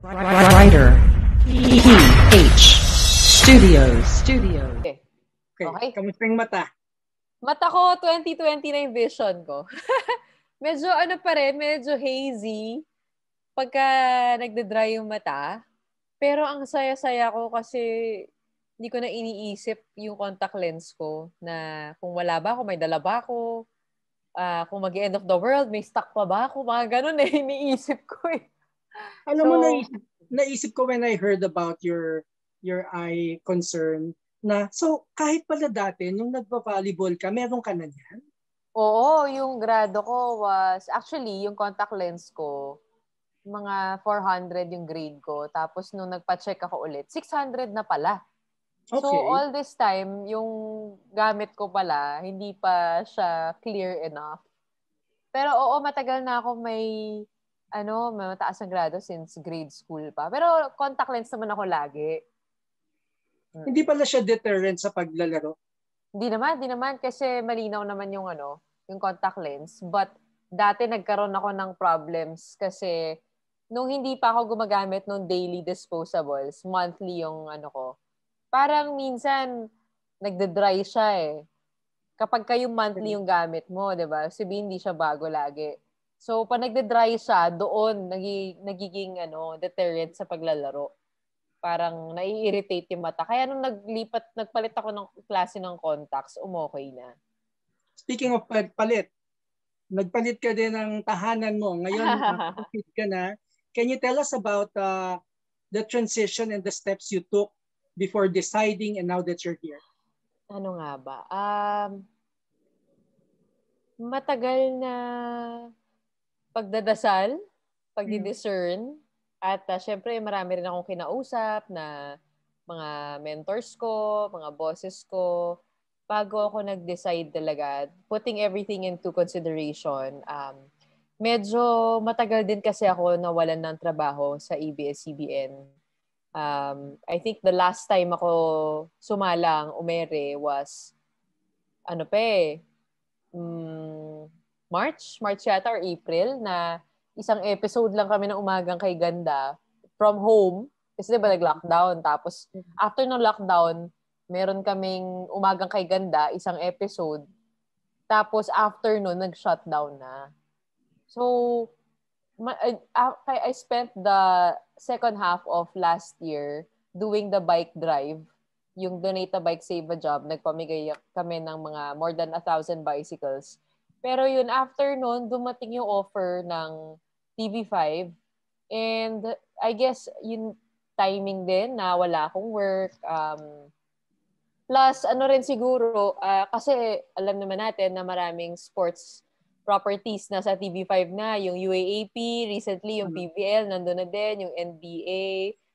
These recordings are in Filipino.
Writer E-H. Studios. Studios. Okay. Okay. okay. Kamusta yung mata? Mata ko, 2020 na yung vision ko. medyo ano pa rin, medyo hazy pagka nagde-dry yung mata. Pero ang saya-saya ko kasi hindi ko na iniisip yung contact lens ko na kung wala ba ako, may dala ba ako, uh, kung mag end of the world, may stock pa ba ako, mga ganun na eh, iniisip ko eh. Alam so, mo, naisip, naisip ko when I heard about your your eye concern na, so kahit pala dati, nung nagpa-volleyball ka, meron ka na yan? Oo, yung grado ko was, actually, yung contact lens ko, mga 400 yung grade ko. Tapos nung nagpa-check ako ulit, 600 na pala. Okay. So all this time, yung gamit ko pala, hindi pa siya clear enough. Pero oo, matagal na ako may ano, may mataas ang grado since grade school pa. Pero contact lens naman ako lagi. Hmm. Hindi pala siya deterrent sa paglalaro? Hindi naman, hindi naman. Kasi malinaw naman yung ano, yung contact lens. But dati nagkaroon ako ng problems kasi nung hindi pa ako gumagamit ng daily disposables, monthly yung ano ko, parang minsan nagde-dry siya eh. Kapag kayo monthly yung gamit mo, di ba? Sabihin hindi siya bago lagi So, pag nagde-dry siya, doon nagi, nagiging ano, deterrent sa paglalaro. Parang naiirritate yung mata. Kaya nung naglipat, nagpalit ako ng klase ng contacts, umokay na. Speaking of palit, nagpalit ka din ng tahanan mo. Ngayon, nakapit ka na. Can you tell us about uh, the transition and the steps you took before deciding and now that you're here? Ano nga ba? Um, matagal na pagdadasal, pagdi-discern, mm. at uh, syempre marami rin akong kinausap na mga mentors ko, mga bosses ko, bago ako nag-decide talaga, putting everything into consideration, um, medyo matagal din kasi ako nawalan ng trabaho sa ABS-CBN. Um, I think the last time ako sumalang, umere, was, ano pa eh, um, March, March yata or April na isang episode lang kami ng umagang kay Ganda from home. Kasi diba nag-lockdown. Tapos after ng lockdown, meron kaming umagang kay Ganda, isang episode. Tapos after nun, nag-shutdown na. So, my, I, ah, I spent the second half of last year doing the bike drive. Yung Donate a Bike, Save a Job, nagpamigay kami ng mga more than a thousand bicycles pero yun, after noon, dumating yung offer ng TV5. And I guess yung timing din na wala akong work. Um, plus, ano rin siguro, uh, kasi alam naman natin na maraming sports properties na sa TV5 na. Yung UAAP, recently yung mm-hmm. PBL, nandun na din, yung NBA.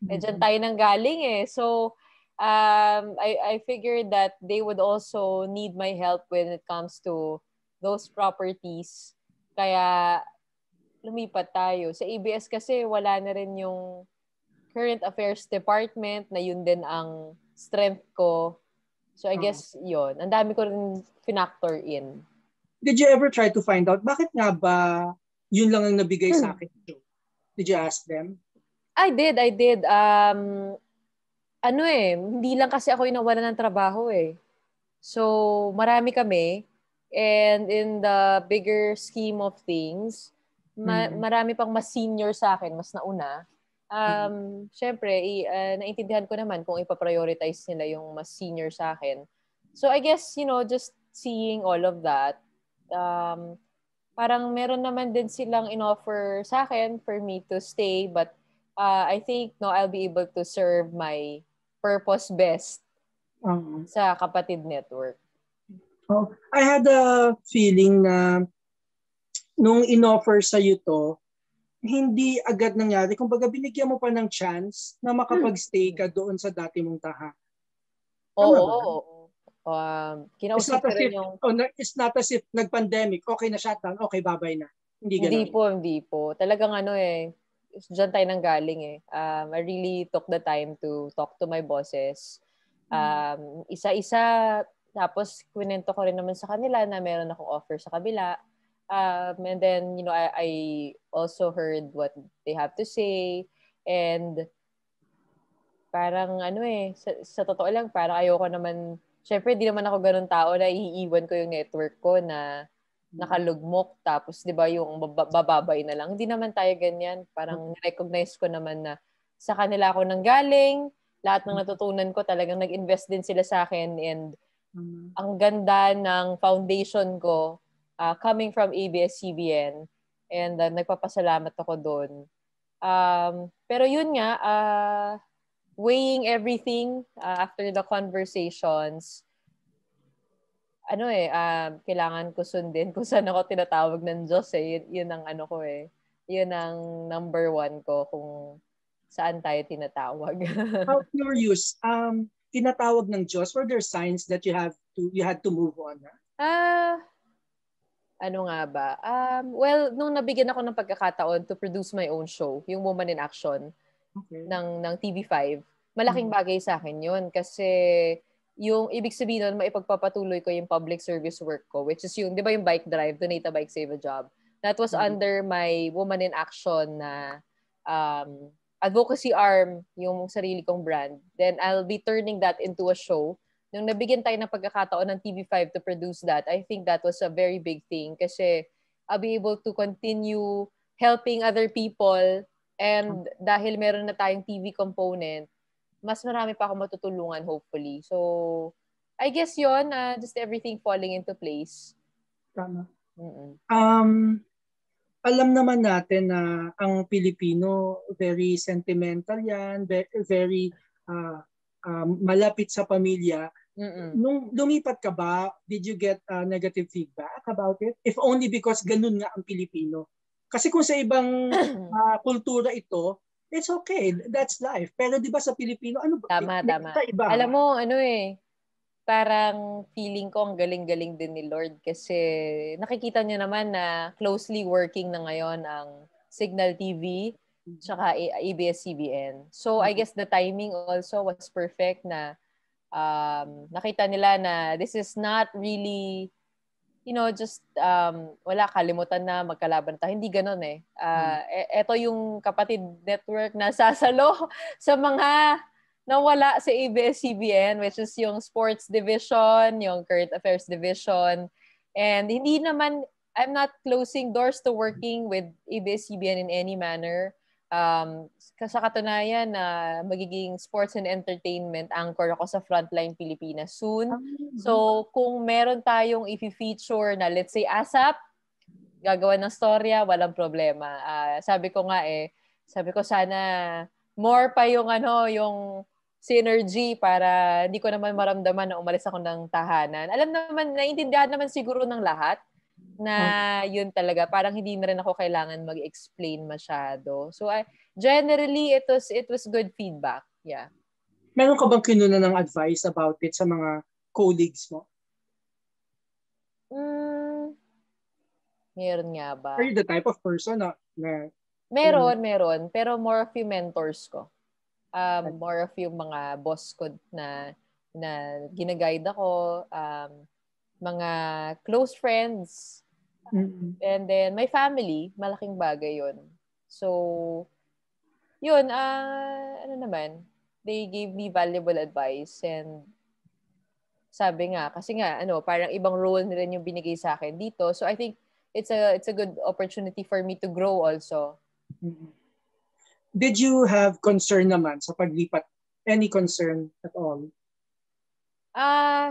Nandiyan eh, mm-hmm. tayo nang galing eh. So, um, I, I figured that they would also need my help when it comes to those properties. Kaya lumipat tayo. Sa ABS kasi wala na rin yung current affairs department na yun din ang strength ko. So I hmm. guess yon Ang dami ko rin finactor in. Did you ever try to find out bakit nga ba yun lang ang nabigay hmm. sa akin? Did you ask them? I did, I did. Um, ano eh, hindi lang kasi ako yung nawala ng trabaho eh. So, marami kami and in the bigger scheme of things, ma- hmm. marami pang mas senior sa akin, mas nauna. Um, hmm. syempre, hmm i- uh, naintindihan ko naman kung ipaprioritize nila yung mas senior sa akin. So I guess, you know, just seeing all of that, um, parang meron naman din silang in-offer sa akin for me to stay. But uh, I think, no, I'll be able to serve my purpose best uh sa Kapatid Network. Oh, I had a feeling na nung inoffer sa iyo to, hindi agad nangyari. Kung Kumbaga binigyan mo pa ng chance na hmm. makapag-stay ka doon sa dati mong taha. Oo. Oh, Um, kinausap ko rin yung... Oh, it's not as if nag-pandemic, okay na shutdown, okay, babay na. Hindi ganun. Hindi po, hindi po. Talagang ano eh, dyan tayo nang galing eh. Um, I really took the time to talk to my bosses. Hmm. Um, isa-isa tapos, kwento ko rin naman sa kanila na meron akong offer sa kabila. Um, and then, you know, I, I also heard what they have to say. And parang ano eh, sa, sa totoo lang, parang ayoko naman, syempre di naman ako ganun tao na iiwan ko yung network ko na mm. nakalugmok. Tapos, di ba, yung bababay na lang. Hindi naman tayo ganyan. Parang mm. recognize ko naman na sa kanila ako nanggaling, lahat ng mm. natutunan ko talagang nag-invest din sila sa akin and Mm-hmm. Ang ganda ng foundation ko uh, coming from ABS-CBN and uh, nagpapasalamat ako doon. Um, pero yun nga, uh, weighing everything uh, after the conversations, ano eh, uh, kailangan ko sundin kung saan ako tinatawag ng Diyos eh. Yun, yun ang ano ko eh. Yun ang number one ko kung saan tayo tinatawag. How curious, um, tinatawag ng Diyos? Were there signs that you have to you had to move on? Ah, uh, ano nga ba? Um, well, nung nabigyan ako ng pagkakataon to produce my own show, yung Woman in Action okay. ng ng TV5, malaking mm-hmm. bagay sa akin 'yun kasi yung ibig sabihin nun, maipagpapatuloy ko yung public service work ko, which is yung, di ba yung bike drive, donate a bike, save a job. That was mm-hmm. under my Woman in Action na um, advocacy arm yung sarili kong brand, then I'll be turning that into a show. Nung nabigyan tayo ng pagkakataon ng TV5 to produce that, I think that was a very big thing kasi I'll be able to continue helping other people and dahil meron na tayong TV component, mas marami pa ako matutulungan hopefully. So, I guess yon uh, just everything falling into place. Tama. Mm-mm. Um, alam naman natin na ang Pilipino very sentimental yan, very uh, um, malapit sa pamilya. Mm-mm. Nung lumipat ka ba, did you get uh, negative feedback about it? If only because ganun nga ang Pilipino. Kasi kung sa ibang uh, kultura ito, it's okay, that's life. Pero 'di ba sa Pilipino ano ba? Tama, tama. Iba. Alam mo ano eh, parang feeling ko ang galing-galing din ni Lord kasi nakikita niyo naman na closely working na ngayon ang Signal TV mm-hmm. tsaka ABS-CBN. So I mm-hmm. guess the timing also was perfect na um, nakita nila na this is not really you know just um, wala kalimutan na magkalaban tayo. Hindi ganoon eh. Uh, hmm. E- eto yung kapatid network na sasalo sa mga nawala sa ABS-CBN, which is yung sports division, yung current affairs division. And hindi naman, I'm not closing doors to working with ABS-CBN in any manner. Um, sa katunayan na uh, magiging sports and entertainment anchor ako sa Frontline Pilipinas soon. Ah. So, kung meron tayong i-feature na let's say ASAP, gagawa ng storya, walang problema. Uh, sabi ko nga eh, sabi ko sana more pa yung ano, yung synergy para hindi ko naman maramdaman na umalis ako ng tahanan. Alam naman, naiintindihan naman siguro ng lahat na hmm. yun talaga. Parang hindi na rin ako kailangan mag-explain masyado. So, I, generally, it was, it was good feedback. Yeah. Meron ka bang kinuna ng advice about it sa mga colleagues mo? Mm, meron nga ba? Are you the type of person na... na meron, um, meron. Pero more of yung mentors ko um, more of yung mga boss ko na na ginaguide ako, um, mga close friends, mm-hmm. and then my family, malaking bagay yon So, yun, uh, ano naman, they gave me valuable advice and sabi nga, kasi nga, ano, parang ibang role nila yung binigay sa akin dito. So, I think it's a, it's a good opportunity for me to grow also. Mm-hmm did you have concern naman sa paglipat? Any concern at all? Ah, uh,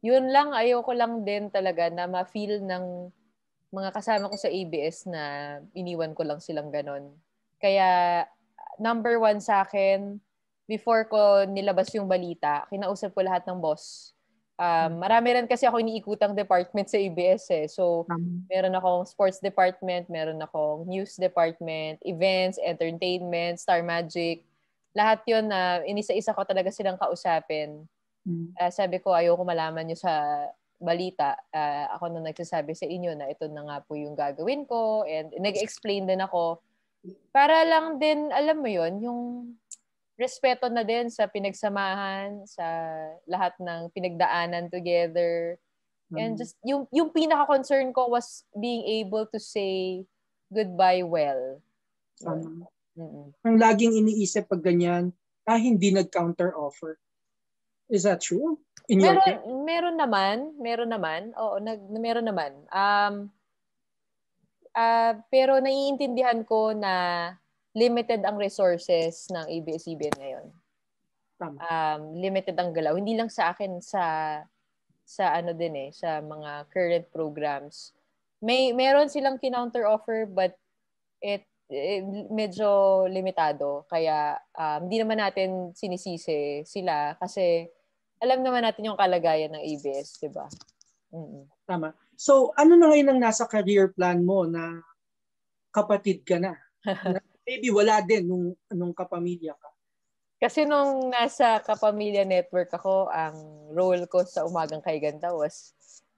yun lang. Ayoko lang din talaga na ma-feel ng mga kasama ko sa ABS na iniwan ko lang silang ganon. Kaya number one sa akin, before ko nilabas yung balita, kinausap ko lahat ng boss Um, mm. marami rin kasi ako iniikutang department sa ABS eh. So, meron akong sports department, meron akong news department, events, entertainment, Star Magic. Lahat yun na uh, inisa-isa ko talaga silang kausapin. Uh, sabi ko, ayoko malaman nyo sa balita. Uh, ako na nagsasabi sa inyo na ito na nga po yung gagawin ko. And nag-explain din ako. Para lang din, alam mo yon yung respeto na din sa pinagsamahan, sa lahat ng pinagdaanan together. Mm-hmm. And mm. just, yung, yung pinaka-concern ko was being able to say goodbye well. Tama. Mm-hmm. Ang laging iniisip pag ganyan, ah, hindi nag-counter offer. Is that true? In meron, your meron, meron naman, meron naman. Oo, nag, meron naman. Um, uh, pero naiintindihan ko na limited ang resources ng ABS-CBN ngayon. Um, limited ang galaw. Hindi lang sa akin sa sa ano din eh, sa mga current programs. May meron silang counter offer but it, it medyo limitado kaya um, hindi naman natin sinisisi sila kasi alam naman natin yung kalagayan ng ABS, 'di ba? Mm-hmm. Tama. So, ano na ngayon ang nasa career plan mo na kapatid ka na? maybe wala din nung, nung kapamilya ka. Kasi nung nasa Kapamilya Network ako, ang role ko sa Umagang Kay Ganda was,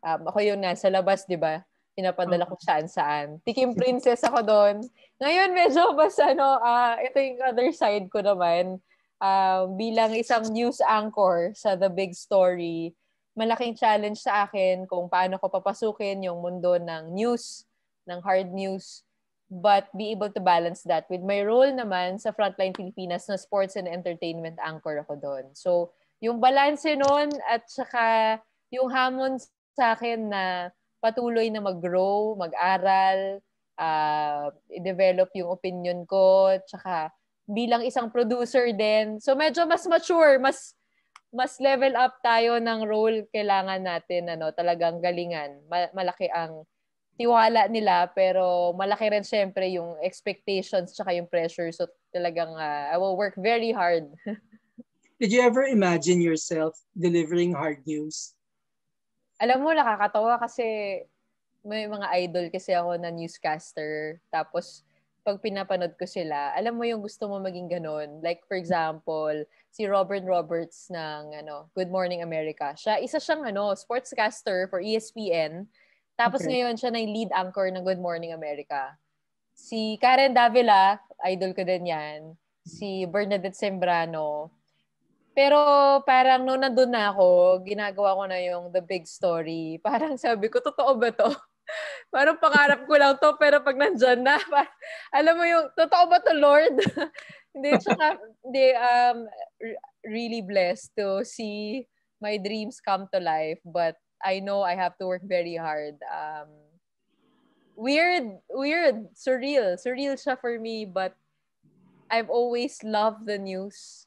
um, ako yung nasa labas, di ba? Pinapadala ko mm-hmm. saan-saan. Tikim princess ako doon. Ngayon, medyo mas ano, uh, ito yung other side ko naman. Um, bilang isang news anchor sa The Big Story, malaking challenge sa akin kung paano ko papasukin yung mundo ng news, ng hard news but be able to balance that with my role naman sa Frontline Pilipinas na sports and entertainment anchor ako doon. So, yung balance noon at saka yung hamon sa akin na patuloy na mag-grow, mag-aral, uh, i-develop yung opinion ko, at saka bilang isang producer din. So, medyo mas mature, mas mas level up tayo ng role kailangan natin ano talagang galingan malaki ang tiwala nila pero malaki rin syempre yung expectations tsaka yung pressure so talagang uh, I will work very hard. Did you ever imagine yourself delivering hard news? Alam mo nakakatawa kasi may mga idol kasi ako na newscaster tapos pag pinapanood ko sila, alam mo yung gusto mo maging ganun. Like for example, si Robert Roberts ng ano, Good Morning America. Siya isa siyang ano, sportscaster for ESPN tapos okay. ngayon siya na lead anchor ng Good Morning America. Si Karen Davila, idol ko din yan. Si Bernadette Sembrano. Pero parang nung nandun na ako, ginagawa ko na yung the big story. Parang sabi ko, totoo ba to? parang pangarap ko lang to, pero pag nandyan na, parang, alam mo yung, totoo ba to, Lord? hindi, tsaka, hindi, um, really blessed to see my dreams come to life. But I know I have to work very hard. Um, weird, weird, surreal. Surreal siya for me, but I've always loved the news.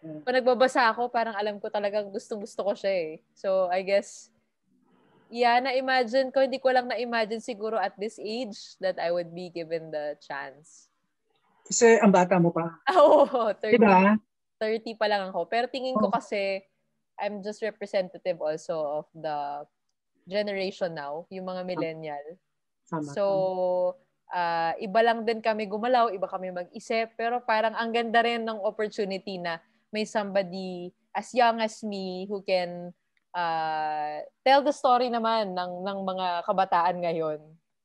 Mm. Pag nagbabasa ako, parang alam ko talagang gustong-gusto ko siya eh. So, I guess, yeah, na-imagine ko, hindi ko lang na-imagine siguro at this age that I would be given the chance. Kasi ang bata mo pa. Oo, oh, 30. Diba? 30 pa lang ako. Pero tingin ko oh. kasi, I'm just representative also of the generation now, yung mga millennial. Sama. So, uh, iba lang din kami gumalaw, iba kami mag-isip, pero parang ang ganda rin ng opportunity na may somebody as young as me who can uh, tell the story naman ng, ng mga kabataan ngayon.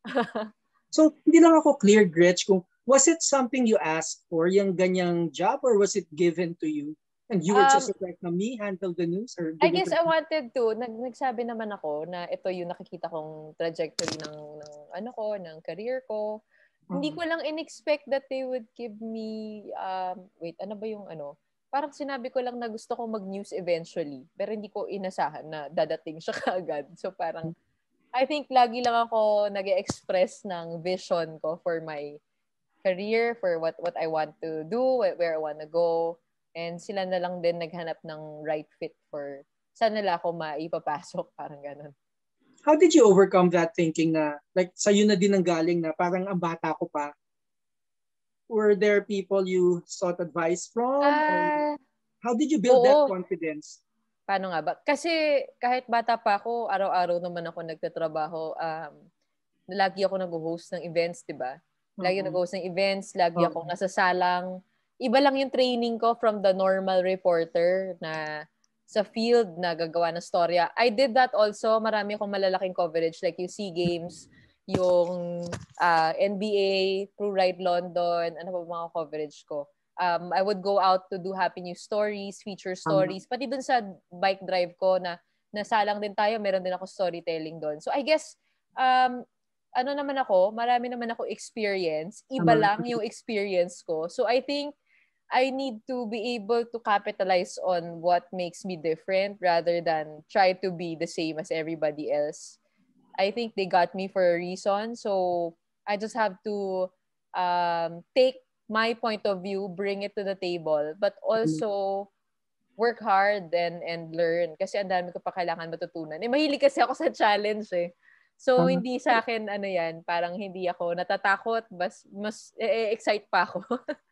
so, hindi lang ako clear, Gretch, kung was it something you asked for, yung ganyang job, or was it given to you? And you were um, just like me, handle the news? Or I guess I wanted to. Nag nagsabi naman ako na ito yung nakikita kong trajectory ng, ng ano ko, ng career ko. Uh-huh. Hindi mm. ko lang inexpect that they would give me, um, wait, ano ba yung ano? Parang sinabi ko lang na gusto ko mag-news eventually. Pero hindi ko inasahan na dadating siya kaagad. So parang, I think lagi lang ako nag express ng vision ko for my career, for what what I want to do, where I want to go. And sila na lang din naghanap ng right fit for saan nila ako maipapasok, parang ganun. How did you overcome that thinking na, like, sa'yo na din ang galing na parang ang bata ko pa? Were there people you sought advice from? Uh, how did you build oo. that confidence? Paano nga ba? Kasi kahit bata pa ako, araw-araw naman ako nagtatrabaho. Um, lagi ako nag-host ng events, di ba? Lagi uh-huh. nag-host ng events, lagi uh-huh. akong nasa salang iba lang yung training ko from the normal reporter na sa field na gagawa ng storya. I did that also. Marami akong malalaking coverage like yung SEA Games, yung uh, ah, NBA, Pro Ride London, ano pa mga coverage ko. Um, I would go out to do happy news stories, feature stories, um, pati dun sa bike drive ko na nasalang din tayo, meron din ako storytelling doon. So I guess, um, ano naman ako, marami naman ako experience. Iba lang yung experience ko. So I think, I need to be able to capitalize on what makes me different rather than try to be the same as everybody else. I think they got me for a reason. So I just have to um, take my point of view, bring it to the table, but also work hard and and learn kasi ang dami ko pa kailangan matutunan. Eh, mahilig kasi ako sa challenge eh. So Tama. hindi sa akin ano 'yan, parang hindi ako natatakot, mas mas eh, excite pa ako.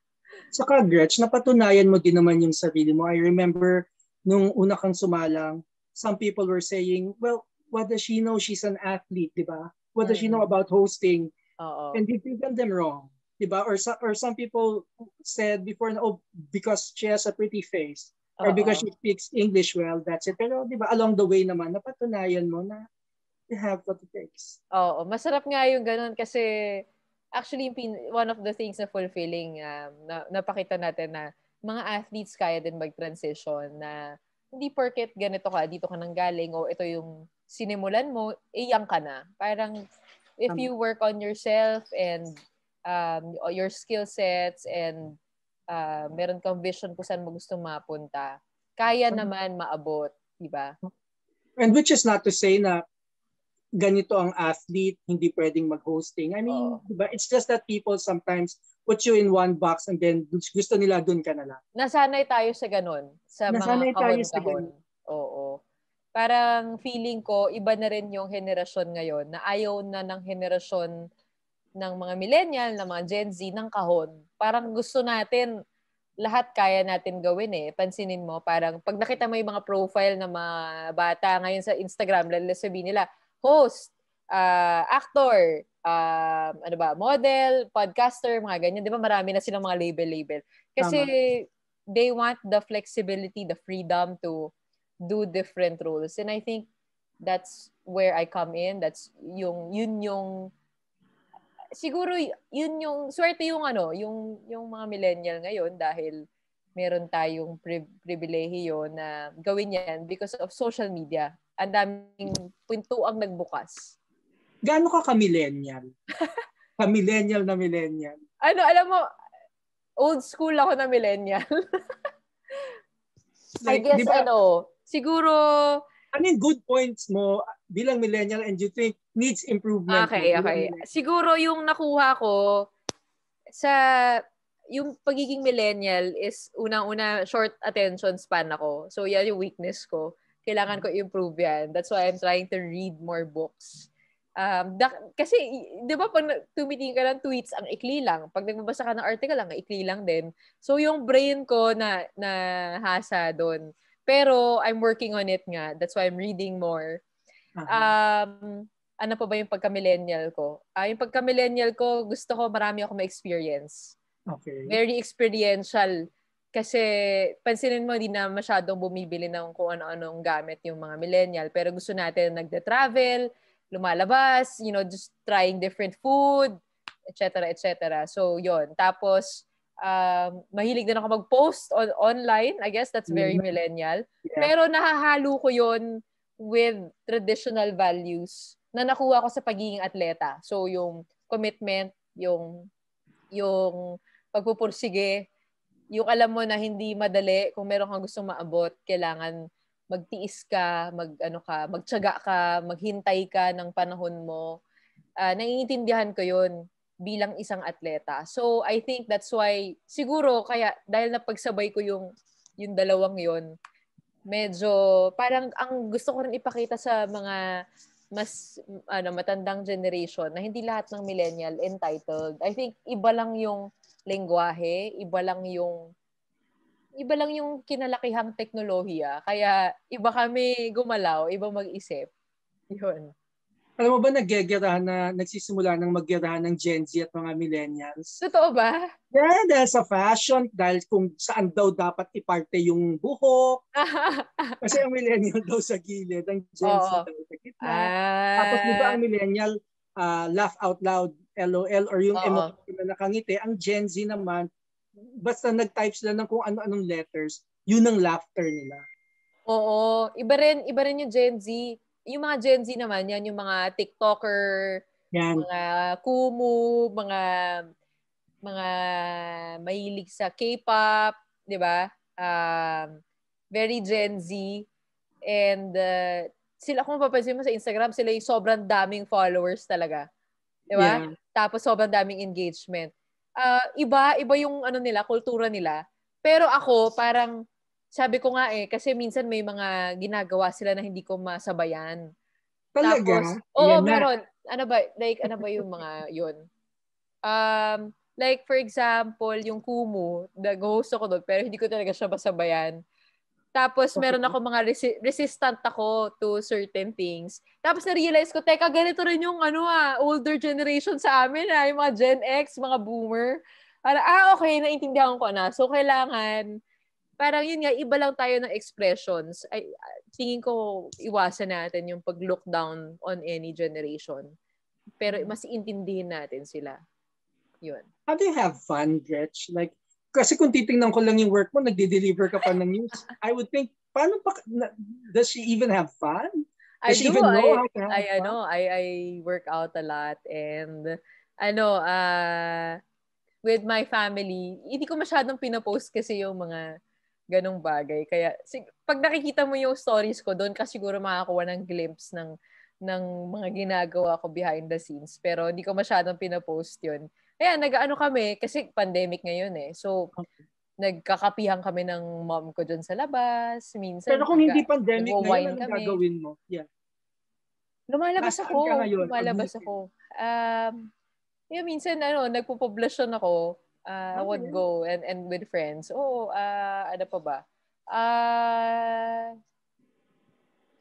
Saka Gretch, napatunayan mo din naman yung sarili mo. I remember nung una kang sumalang, some people were saying, well, what does she know? She's an athlete, di ba? What does mm-hmm. she know mm-hmm. about hosting? Uh-oh. And you proven them wrong, di ba? Or, or some people said before, oh, because she has a pretty face. Uh-oh. Or because she speaks English well, that's it. Pero di ba, along the way naman, napatunayan mo na you have what it takes. Oo, masarap nga yung ganun kasi actually one of the things na fulfilling um, na, napakita natin na mga athletes kaya din mag-transition na hindi porket ganito ka, dito ka nang galing o ito yung sinimulan mo, iyang eh, ka na. Parang if you work on yourself and um, your skill sets and uh, meron kang vision kung saan mo gusto mapunta, kaya naman maabot, di ba? And which is not to say na ganito ang athlete, hindi pwedeng mag-hosting. I mean, uh, diba? it's just that people sometimes put you in one box and then gusto nila doon ka na lang. Nasanay tayo sa ganun. Sa Nasanay mga tayo kahon, sa ganun. Oo. Parang feeling ko, iba na rin yung henerasyon ngayon na ayaw na ng henerasyon ng mga millennial, ng mga Gen Z, ng kahon. Parang gusto natin, lahat kaya natin gawin eh. Pansinin mo, parang pag nakita mo yung mga profile ng mga bata ngayon sa Instagram, lalo sabihin nila, host, uh, actor, um, ano ba, model, podcaster, mga ganyan. Di ba marami na silang mga label-label. Kasi Tama. they want the flexibility, the freedom to do different roles. And I think that's where I come in. That's yung, yun yung, siguro yun yung, swerte yung ano, yung, yung mga millennial ngayon dahil meron tayong pri- pribilehiyo na gawin yan because of social media ang daming pinto ang nagbukas. Gaano ka ka-millennial? ka-millennial na millennial. Ano, alam mo, old school ako na millennial. like, I guess, diba, ano, siguro... I mean, good points mo bilang millennial and you think needs improvement. Okay, okay. Siguro yung nakuha ko sa yung pagiging millennial is unang-una short attention span ako. So, yan yung weakness ko kailangan ko improve yan. That's why I'm trying to read more books. Um, da, kasi, di ba, pag tumitingin ka ng tweets, ang ikli lang. Pag nagbabasa ka ng article, lang, ikli lang din. So, yung brain ko na, na hasa doon. Pero, I'm working on it nga. That's why I'm reading more. Uh-huh. Um, ano pa ba yung pagka-millennial ko? Uh, yung pagka-millennial ko, gusto ko marami ako ma-experience. Okay. Very experiential kasi pansinin mo hindi na masyadong bumibili ng kung ano-anong gamit yung mga millennial. Pero gusto natin nagda-travel, lumalabas, you know, just trying different food, etc. etc. So, yon Tapos, um, mahilig din ako mag-post on online. I guess that's very mm-hmm. millennial. Yeah. Pero nahahalo ko yon with traditional values na nakuha ko sa pagiging atleta. So, yung commitment, yung yung pagpupursige yung alam mo na hindi madali kung meron kang gustong maabot, kailangan magtiis ka, mag ano ka, magtiyaga ka, maghintay ka ng panahon mo. Uh, naiintindihan ko 'yun bilang isang atleta. So I think that's why siguro kaya dahil napagsabay ko yung yung dalawang 'yon, medyo parang ang gusto ko rin ipakita sa mga mas ano matandang generation na hindi lahat ng millennial entitled. I think iba lang yung lengguwahe, iba lang yung iba lang yung kinalakihang teknolohiya. Kaya iba kami gumalaw, iba mag-isip. Yun. Alam mo ba nagegerahan na nagsisimula ng maggerahan ng Gen Z at mga millennials? Totoo ba? Yeah, dahil sa fashion, dahil kung saan daw dapat iparte yung buhok. Kasi ang millennial daw sa gilid, ang Gen Oo. Z daw sa gitna. Ah. Tapos diba ang millennial, uh, laugh out loud, LOL or yung uh emoji na nakangiti, ang Gen Z naman, basta nag-type sila ng kung ano-anong letters, yun ang laughter nila. Oo. Iba rin, iba rin yung Gen Z. Yung mga Gen Z naman, yan yung mga TikToker, yan. mga Kumu, mga mga mahilig sa K-pop, 'di ba? Um, very Gen Z and uh, sila kung papansin mo sa Instagram, sila yung sobrang daming followers talaga. Di ba? Yeah. Tapos sobrang daming engagement. Uh, iba, iba yung ano nila, kultura nila. Pero ako, parang, sabi ko nga eh, kasi minsan may mga ginagawa sila na hindi ko masabayan. Talaga? oo, Yan meron. Ano ba, like, ano ba yung mga yun? Um, like, for example, yung Kumu, nag-host ako doon, pero hindi ko talaga siya masabayan. Tapos meron ako mga resi- resistant ako to certain things. Tapos na-realize ko, teka, ganito rin yung ano ah, older generation sa amin ah, yung mga Gen X, mga boomer. Para, ah, okay, naintindihan ko na. So, kailangan, parang yun nga, iba lang tayo ng expressions. Ay, tingin ko, iwasan natin yung pag-look down on any generation. Pero mas intindihin natin sila. Yun. How do you have fun, Gretch? Like, kasi kung titingnan ko lang yung work mo, nagde-deliver ka pa ng news, I would think, paano pa, does she even have fun? Does I she do. Even know I, how to have I, fun? I know. I, I work out a lot and I know, uh, ah, with my family, hindi ko masyadong pinapost kasi yung mga ganong bagay. Kaya sig- pag nakikita mo yung stories ko, doon ka siguro makakuha ng glimpse ng ng mga ginagawa ko behind the scenes. Pero hindi ko masyadong pinapost yun. Ayan, nag-ano kami, kasi pandemic ngayon eh. So, okay. nagkakapihan kami ng mom ko dyan sa labas. Minsan, Pero kung hindi pandemic ngayon, ano gagawin mo? Yeah. Lumalabas Nasaan ako. Ngayon, lumalabas ako. Um, yeah, minsan, ano, nagpo-poblasyon ako. Uh, okay. I would go and, and with friends. oh, uh, ano pa ba? Uh,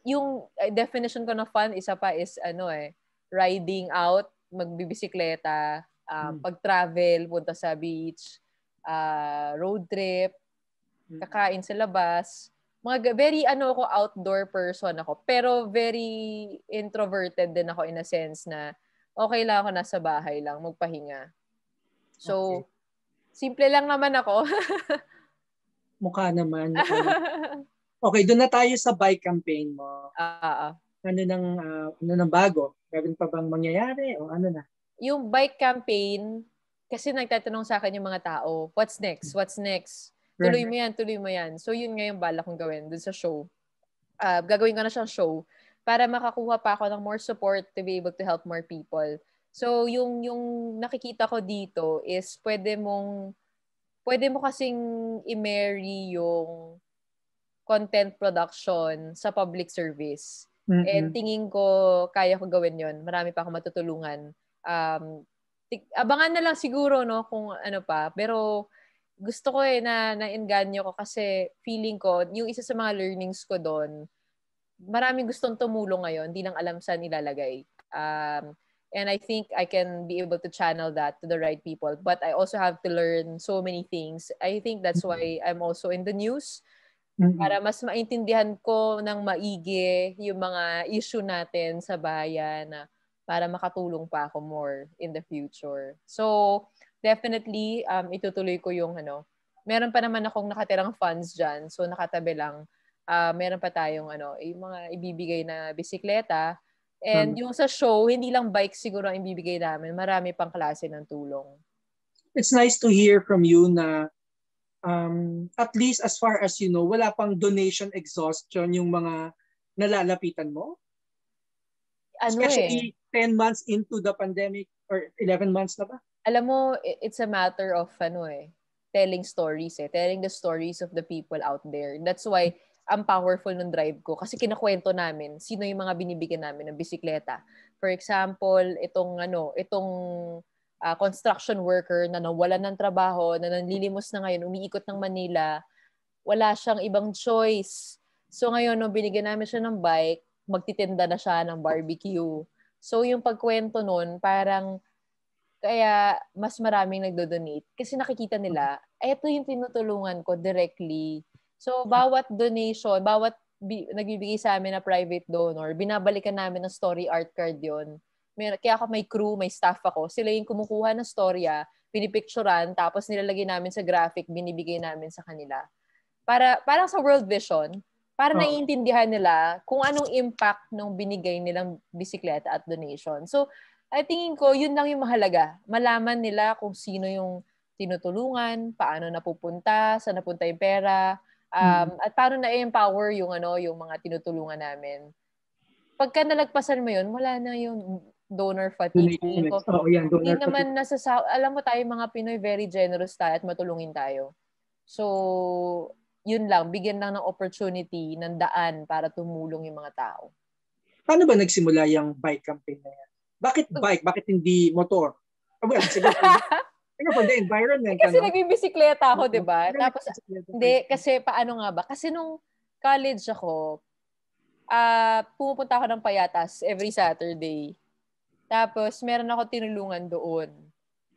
yung eh, definition ko na fun, isa pa is, ano eh, riding out, magbibisikleta, Uh, mm. Pag-travel, punta sa beach, uh, road trip, hmm. kakain sa labas. Mga very ano ako outdoor person ako pero very introverted din ako in a sense na okay lang ako nasa bahay lang magpahinga. So okay. simple lang naman ako. Mukha naman. okay, doon na tayo sa bike campaign mo. Oo. Uh, ah, ano nang uh, ano nang bago? Gagawin pa bang mangyayari o ano na? yung bike campaign, kasi nagtatanong sa akin yung mga tao, what's next? What's next? Tuloy mo yan, tuloy mo yan. So yun nga yung bala kong gawin dun sa show. Uh, gagawin ko na siyang show para makakuha pa ako ng more support to be able to help more people. So yung yung nakikita ko dito is pwede mong pwede mo kasing i-marry yung content production sa public service. Mm-hmm. And tingin ko kaya ko gawin 'yon. Marami pa akong matutulungan um, abangan na lang siguro no kung ano pa pero gusto ko eh na nainganyo ko kasi feeling ko yung isa sa mga learnings ko doon maraming gustong tumulong ngayon hindi lang alam saan ilalagay um, and I think I can be able to channel that to the right people but I also have to learn so many things I think that's mm-hmm. why I'm also in the news mm-hmm. para mas maintindihan ko ng maigi yung mga issue natin sa bayan na para makatulong pa ako more in the future. So, definitely, um, itutuloy ko yung ano, meron pa naman akong nakatirang funds dyan. So, nakatabi lang. Uh, meron pa tayong ano, yung mga ibibigay na bisikleta. And um, yung sa show, hindi lang bike siguro ang ibibigay namin. Marami pang klase ng tulong. It's nice to hear from you na um, at least as far as you know, wala pang donation exhaustion yung mga nalalapitan mo. Ano Especially eh. 10 months into the pandemic or 11 months na ba? Alam mo, it's a matter of ano eh, telling stories eh, telling the stories of the people out there. That's why ang powerful ng drive ko kasi kinakwento namin sino yung mga binibigyan namin ng bisikleta. For example, itong ano, itong uh, construction worker na nawalan ng trabaho, na nanlilimos na ngayon, umiikot ng Manila, wala siyang ibang choice. So ngayon, no, binigyan namin siya ng bike, magtitinda na siya ng barbecue. So yung pagkwento nun, parang kaya mas maraming nagdo-donate kasi nakikita nila, mm-hmm. eto yung tinutulungan ko directly. So bawat donation, bawat bi- nagbibigay sa amin na private donor, binabalikan namin ng story art card yon. Mer- kaya ako may crew, may staff ako. Sila yung kumukuha ng storya, pinipicturan, tapos nilalagay namin sa graphic, binibigay namin sa kanila. Para, parang sa World Vision, para oh. naiintindihan nila kung anong impact nung binigay nilang bisikleta at donation. So, I tingin ko, yun lang yung mahalaga. Malaman nila kung sino yung tinutulungan, paano napupunta, sa napunta yung pera, um, hmm. at paano na-empower yung, ano, yung mga tinutulungan namin. Pagka nalagpasan mo yun, wala na yung donor fatigue. Ko, oh, yan, donor hindi naman nasasa alam mo tayo mga Pinoy very generous tayo at matulungin tayo. So yun lang, bigyan lang ng opportunity, ng daan para tumulong yung mga tao. Paano ba nagsimula yung bike campaign na yan? Bakit bike? Bakit hindi motor? Oh, well, siguro, Ano for the environment? Kasi ano? nagbibisikleta ako, di ba? Tapos, hindi, kasi paano nga ba? Kasi nung college ako, uh, pumupunta ako ng payatas every Saturday. Tapos, meron ako tinulungan doon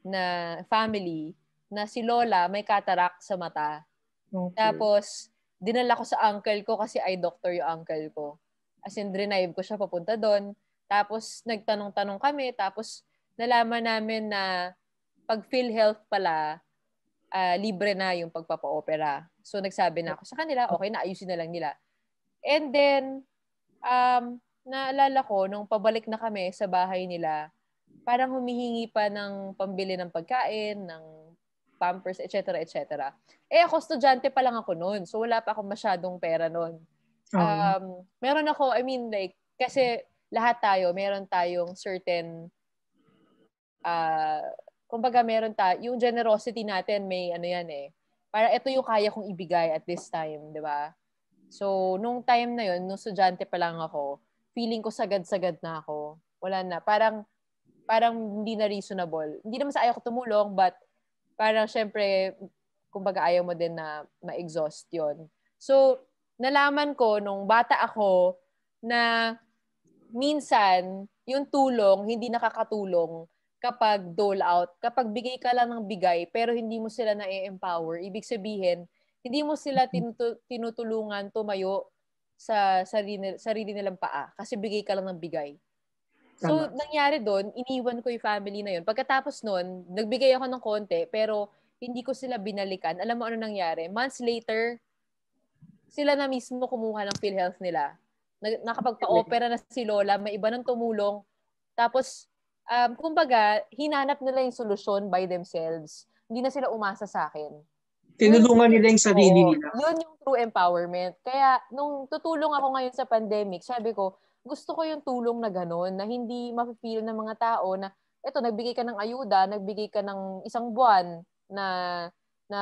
na family na si Lola may katarak sa mata. Okay. Tapos, dinala ko sa uncle ko kasi ay doctor yung uncle ko. As in, drive ko siya papunta doon. Tapos, nagtanong-tanong kami. Tapos, nalaman namin na pag PhilHealth pala, uh, libre na yung pagpapa-opera. So, nagsabi na ako sa kanila, okay na, ayusin na lang nila. And then, um, naalala ko, nung pabalik na kami sa bahay nila, parang humihingi pa ng pambili ng pagkain, ng pampers, etc., etc. Eh, ako, estudyante pa lang ako noon. So, wala pa akong masyadong pera noon. Um, uh meron ako, I mean, like, kasi lahat tayo, meron tayong certain, uh, kumbaga meron ta, yung generosity natin, may ano yan eh. Para ito yung kaya kong ibigay at this time, di ba? So, nung time na yon nung estudyante pa lang ako, feeling ko sagad-sagad na ako. Wala na. Parang, parang hindi na reasonable. Hindi naman sa ayaw ko tumulong, but parang syempre, kumbaga ayaw mo din na ma-exhaust yon So, nalaman ko nung bata ako na minsan, yung tulong, hindi nakakatulong kapag dole out, kapag bigay ka lang ng bigay, pero hindi mo sila na-empower. Ibig sabihin, hindi mo sila mm-hmm. tinutu- tinutulungan tumayo sa sarili, sarili nilang paa kasi bigay ka lang ng bigay. So, nangyari doon, iniwan ko yung family na yun. Pagkatapos noon, nagbigay ako ng konti, pero hindi ko sila binalikan. Alam mo ano nangyari? Months later, sila na mismo kumuha ng PhilHealth nila. Nakapagpa-opera na si Lola, may iba nang tumulong. Tapos, um, kumbaga, hinanap nila yung solusyon by themselves. Hindi na sila umasa sa akin. Tinulungan nila yung sarili nila. Yun yung true empowerment. Kaya, nung tutulong ako ngayon sa pandemic, sabi ko, gusto ko yung tulong na gano'n, na hindi mafe-feel ng mga tao na, eto, nagbigay ka ng ayuda, nagbigay ka ng isang buwan na, na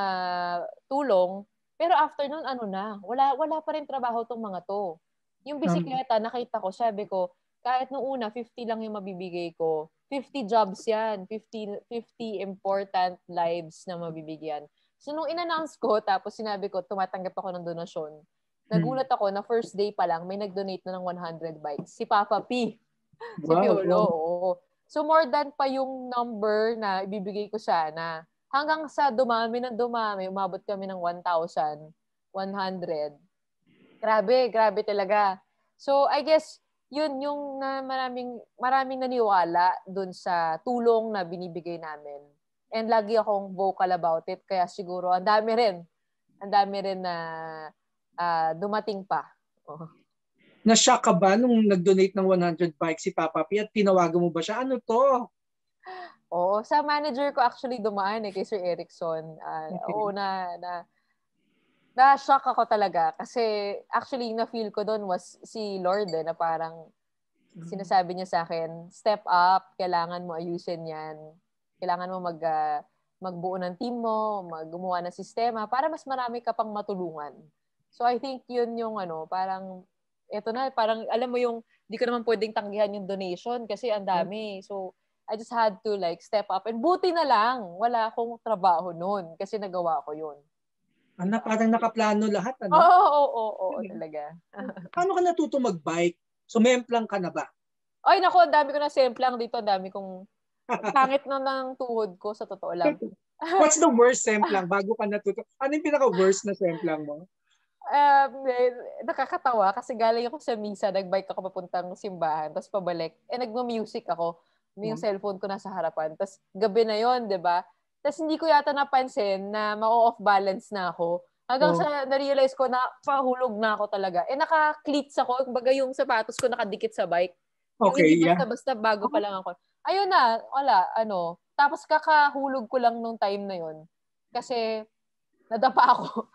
tulong, pero after nun, ano na, wala, wala pa rin trabaho tong mga to. Yung bisikleta, nakita ko, sabi ko, kahit nung una, 50 lang yung mabibigay ko. 50 jobs yan. 50, 50 important lives na mabibigyan. So, nung in-announce ko, tapos sinabi ko, tumatanggap ako ng donasyon, Nagulat hmm. ako na first day pa lang, may nag-donate na ng 100 bikes. Si Papa P. Si wow. Piolo. Oo. So more than pa yung number na ibibigay ko sana. Hanggang sa dumami ng dumami, umabot kami ng 1,100. Grabe, grabe talaga. So I guess yun yung na maraming maraming naniwala dun sa tulong na binibigay namin. And lagi akong vocal about it kaya siguro ang dami rin. Ang dami rin na uh, uh, dumating pa. Oh. Na-shock ka ba nung nag-donate ng 100 bikes si Papa P at tinawagan mo ba siya? Ano to? Oo, sa manager ko actually dumaan eh kay Sir Erickson. Uh, Oo na na na-shock ako talaga kasi actually na-feel ko doon was si Lord eh, na parang hmm. sinasabi niya sa akin, step up, kailangan mo ayusin yan. Kailangan mo mag, uh, magbuo ng team mo, maggumawa ng sistema para mas marami ka pang matulungan. So I think yun yung ano, parang eto na, parang alam mo yung hindi ko naman pwedeng tanggihan yung donation kasi ang hmm. dami. So I just had to like step up and buti na lang wala akong trabaho noon kasi nagawa ko yun. Ano, parang nakaplano lahat, ano? Oo, oh, oo, oh, oo, oh, oo talaga. Paano ka natuto magbike? So, Sumemplang ka na ba? Ay, nako, ang dami ko na semplang dito. Ang dami kong pangit na ng tuhod ko, sa totoo lang. What's the worst semplang bago ka natuto? Ano yung pinaka-worst na semplang mo? um, eh, nakakatawa kasi galing ako sa misa, nagbike ako papuntang simbahan, tapos pabalik, eh nagmo-music ako, yung hmm. cellphone ko nasa harapan. Tapos gabi na yon 'di ba? Tapos hindi ko yata napansin na ma-off balance na ako. Hanggang oh. sa na-realize ko na pahulog na ako talaga. Eh naka-cleats ako, baga yung sapatos ko nakadikit sa bike. Okay, yung yeah. basta bago pa oh. lang ako. Ayun na, wala, ano. Tapos kakahulog ko lang nung time na yon Kasi nadapa ako.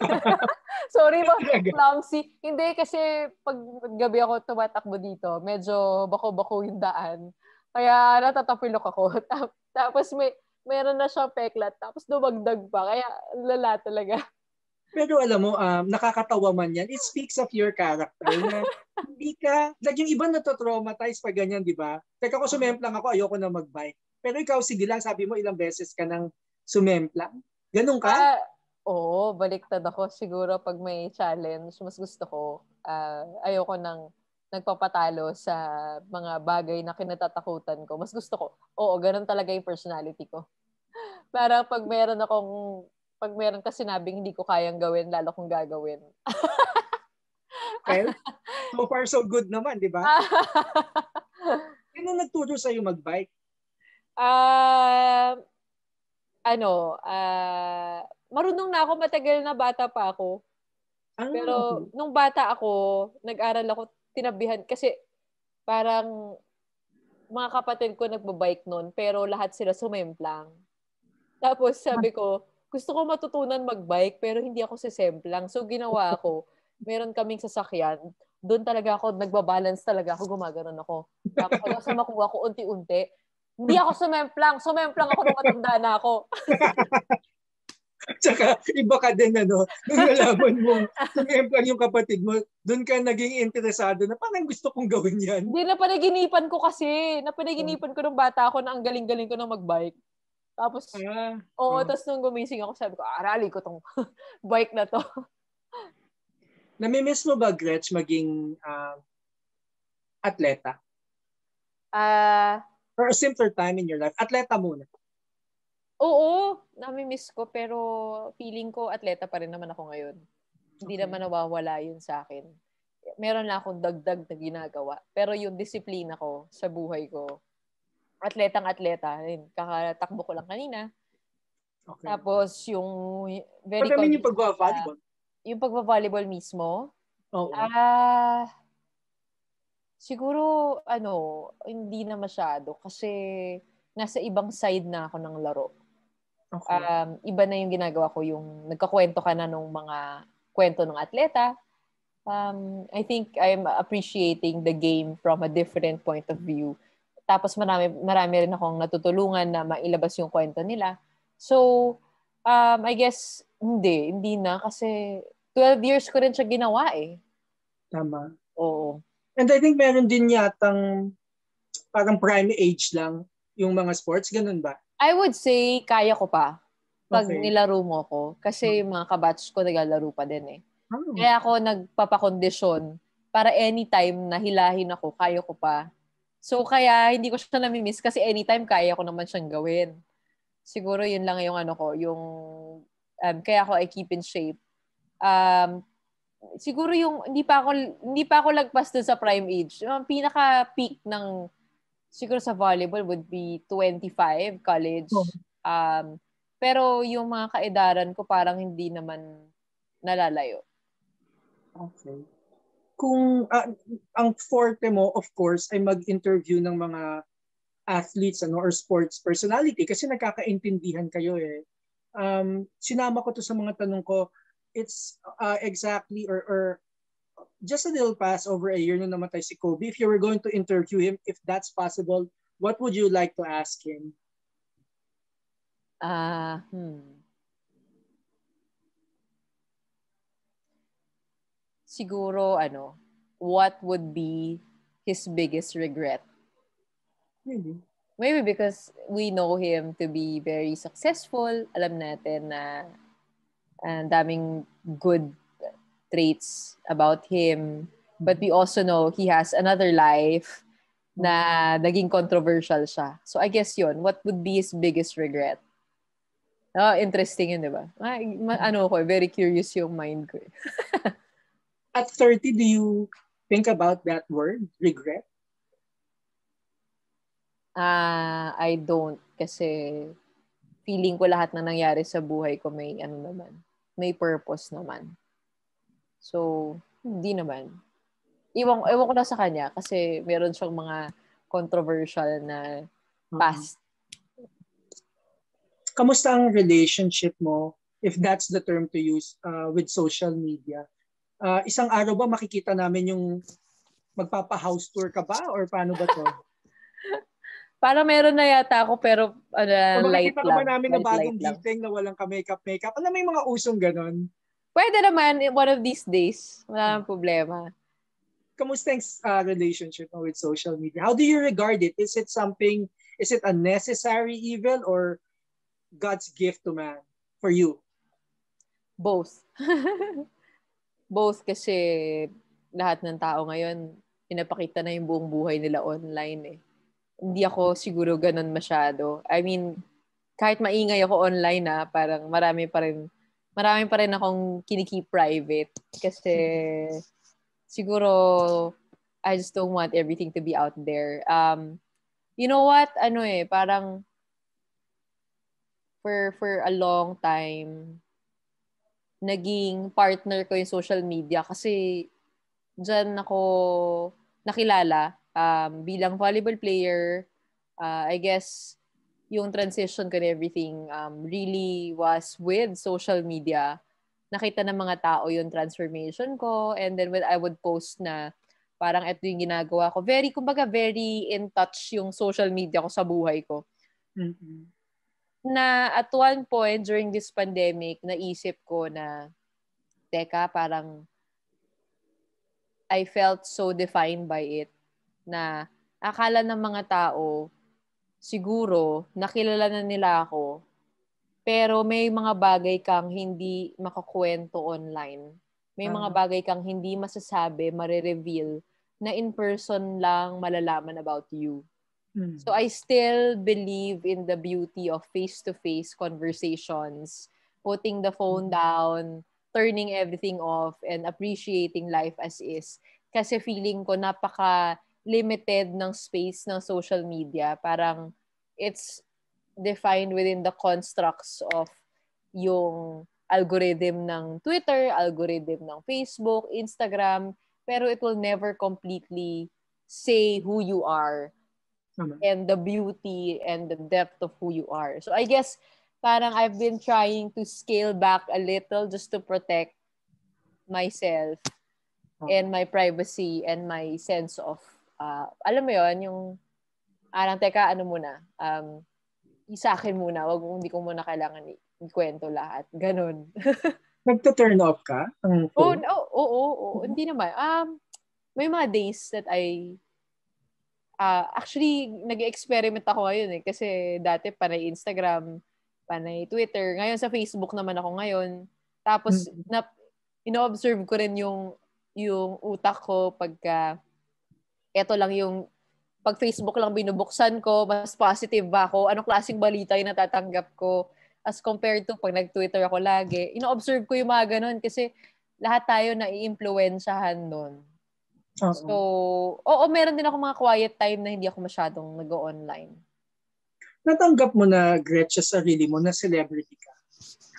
Sorry ba, clumsy. Hindi, kasi pag gabi ako tumatakbo dito, medyo bako-bako yung daan. Kaya natatapilok ako. Tapos may, meron na siyang peklat, tapos dumagdag pa. Kaya lala talaga. Pero alam mo, um, nakakatawa man yan. It speaks of your character. Na hindi ka, like yung iba natotraumatize pa ganyan, di ba? Teka ko sumemplang ako, ayoko na magbike. Pero ikaw, sige lang, sabi mo ilang beses ka nang sumemplang. Ganun ka? Uh, oo, baliktad ako. Siguro pag may challenge, mas gusto ko. Uh, ayoko nang nagpapatalo sa mga bagay na kinatatakutan ko. Mas gusto ko. Oo, ganun talaga yung personality ko. Para pag meron akong, pag meron kasi nabing hindi ko kayang gawin, lalo kong gagawin. well, so far so good naman, di ba? Sino nagturo sa'yo mag-bike? Uh, ano, uh, marunong na ako matagal na bata pa ako. Ah. Pero nung bata ako, nag-aral ako, tinabihan. Kasi parang mga kapatid ko nagbabike noon, pero lahat sila sumemplang. Tapos sabi ko, gusto ko matutunan magbike, pero hindi ako sisemplang. So ginawa ako, meron kaming sasakyan. Doon talaga ako, nagbabalance talaga ako, gumagano ako. Tapos hanggang sa makuha ko unti-unti, hindi ako sumemplang. Sumemplang ako nung matanda na ako. Tsaka iba ka din ano, nung nalaman mo, sumemplang yung kapatid mo, doon ka naging interesado na parang gusto kong gawin yan. Hindi, napanaginipan ko kasi. Napanaginipan hmm. ko nung bata ako na ang galing-galing ko na magbike. Tapos, ah, oo, oh. tapos nung gumising ako, sabi ko, arali ko tong bike na to. Namimiss mo ba, Gretch, maging uh, atleta? Ah, uh, Or a simpler time in your life? Atleta muna. Oo, nami-miss ko pero feeling ko atleta pa rin naman ako ngayon. Okay. Hindi naman nawawala yun sa akin. Meron lang akong dagdag na ginagawa. Pero yung disiplina ko sa buhay ko, atletang atleta. Kakatakbo ko lang kanina. Okay. Tapos yung very Pero I mean, yung pagba-volleyball. yung pagba-volleyball mismo. Oo. Oh, ah, uh, Siguro, ano, hindi na masyado kasi nasa ibang side na ako ng laro. Okay. Um, iba na yung ginagawa ko, yung nagkakwento ka na ng mga kwento ng atleta. Um, I think I'm appreciating the game from a different point of view. Tapos marami, marami rin akong natutulungan na mailabas yung kwento nila. So, um, I guess, hindi, hindi na kasi 12 years ko rin siya ginawa eh. Tama. Oo. And I think meron din yatang parang prime age lang yung mga sports, ganun ba? I would say kaya ko pa pag okay. nilaro mo ko kasi yung hmm. mga kabatch ko naglalaro pa din eh. Oh. Kaya ako nagpapakondisyon para anytime na hilahin ako, kaya ko pa. So kaya hindi ko siya nami-miss kasi anytime kaya ko naman siyang gawin. Siguro yun lang yung ano ko, yung um, kaya ako I keep in shape. Um, siguro yung hindi pa ako hindi pa ako lagpas doon sa prime age. Yung pinaka peak ng siguro sa volleyball would be 25 college. Oh. Um pero yung mga kaedaran ko parang hindi naman nalalayo. Okay. Kung uh, ang forte mo of course ay mag-interview ng mga athletes ano or sports personality kasi nagkakaintindihan kayo eh. Um sinama ko to sa mga tanong ko it's uh, exactly or, or just a little past over a year na namatay si Kobe, if you were going to interview him, if that's possible, what would you like to ask him? Uh, hmm. Siguro, ano, what would be his biggest regret? Really? Maybe because we know him to be very successful. Alam natin na Ah, and daming good traits about him. But we also know he has another life na naging controversial siya. So I guess yon what would be his biggest regret? Oh, interesting yun, di ba? Ano ko, very curious yung mind ko. Eh. At 30, do you think about that word, regret? Ah, uh, I don't. Kasi feeling ko lahat na nangyari sa buhay ko may ano naman may purpose naman. So, hindi naman. Iwan, iwan ko na sa kanya kasi meron siyang mga controversial na past. Kamusta ang relationship mo, if that's the term to use, uh, with social media? Uh, isang araw ba makikita namin yung magpapa-house tour ka ba or paano ba to? Para meron na yata ako pero ano, so, light lang. naman namin na bagong dating na walang ka-makeup makeup. Alam mo yung mga usong ganun? Pwede naman eh, one of these days. Wala nang problema. Kamusta yung uh, relationship mo with social media? How do you regard it? Is it something, is it a necessary evil or God's gift to man for you? Both. Both kasi lahat ng tao ngayon, pinapakita na yung buong buhay nila online eh hindi ako siguro ganun masyado. I mean, kahit maingay ako online na, ah, parang marami pa rin, marami pa rin akong kinikip private. Kasi, siguro, I just don't want everything to be out there. Um, you know what? Ano eh, parang, for, for a long time, naging partner ko yung social media kasi dyan ako nakilala um, bilang volleyball player, uh, I guess yung transition ko and everything um, really was with social media. Nakita ng mga tao yung transformation ko and then when I would post na parang ito yung ginagawa ko, very, kumbaga very in touch yung social media ko sa buhay ko. Mm-hmm. Na at one point during this pandemic, naisip ko na, teka, parang I felt so defined by it na akala ng mga tao, siguro, nakilala na nila ako, pero may mga bagay kang hindi makakwento online. May mga bagay kang hindi masasabi, mare-reveal na in person lang malalaman about you. Hmm. So I still believe in the beauty of face-to-face conversations, putting the phone hmm. down, turning everything off, and appreciating life as is. Kasi feeling ko napaka limited ng space ng social media. Parang it's defined within the constructs of yung algorithm ng Twitter, algorithm ng Facebook, Instagram, pero it will never completely say who you are and the beauty and the depth of who you are. So I guess parang I've been trying to scale back a little just to protect myself oh. and my privacy and my sense of uh, alam mo yon yung, arang teka, ano muna, um, sa akin muna, wag hindi ko muna kailangan ikwento lahat. ganun Nagto-turn off ka? Oh, oo, oo, oo, oo, mm-hmm. hindi naman. Um, may mga days that I uh, actually nag-experiment ako ngayon eh kasi dati panay Instagram, panay Twitter, ngayon sa Facebook naman ako ngayon. Tapos mm-hmm. na ino-observe ko rin yung yung utak ko pagka eto lang yung pag Facebook lang binubuksan ko, mas positive ba ako? Anong klaseng balita yung natatanggap ko? As compared to pag nag-Twitter ako lagi, ino-observe ko yung mga ganun kasi lahat tayo na iimpluwensyahan nun. Uh-huh. So, oo, meron din ako mga quiet time na hindi ako masyadong nag-online. Natanggap mo na, Gretchen, sa sarili mo na celebrity ka?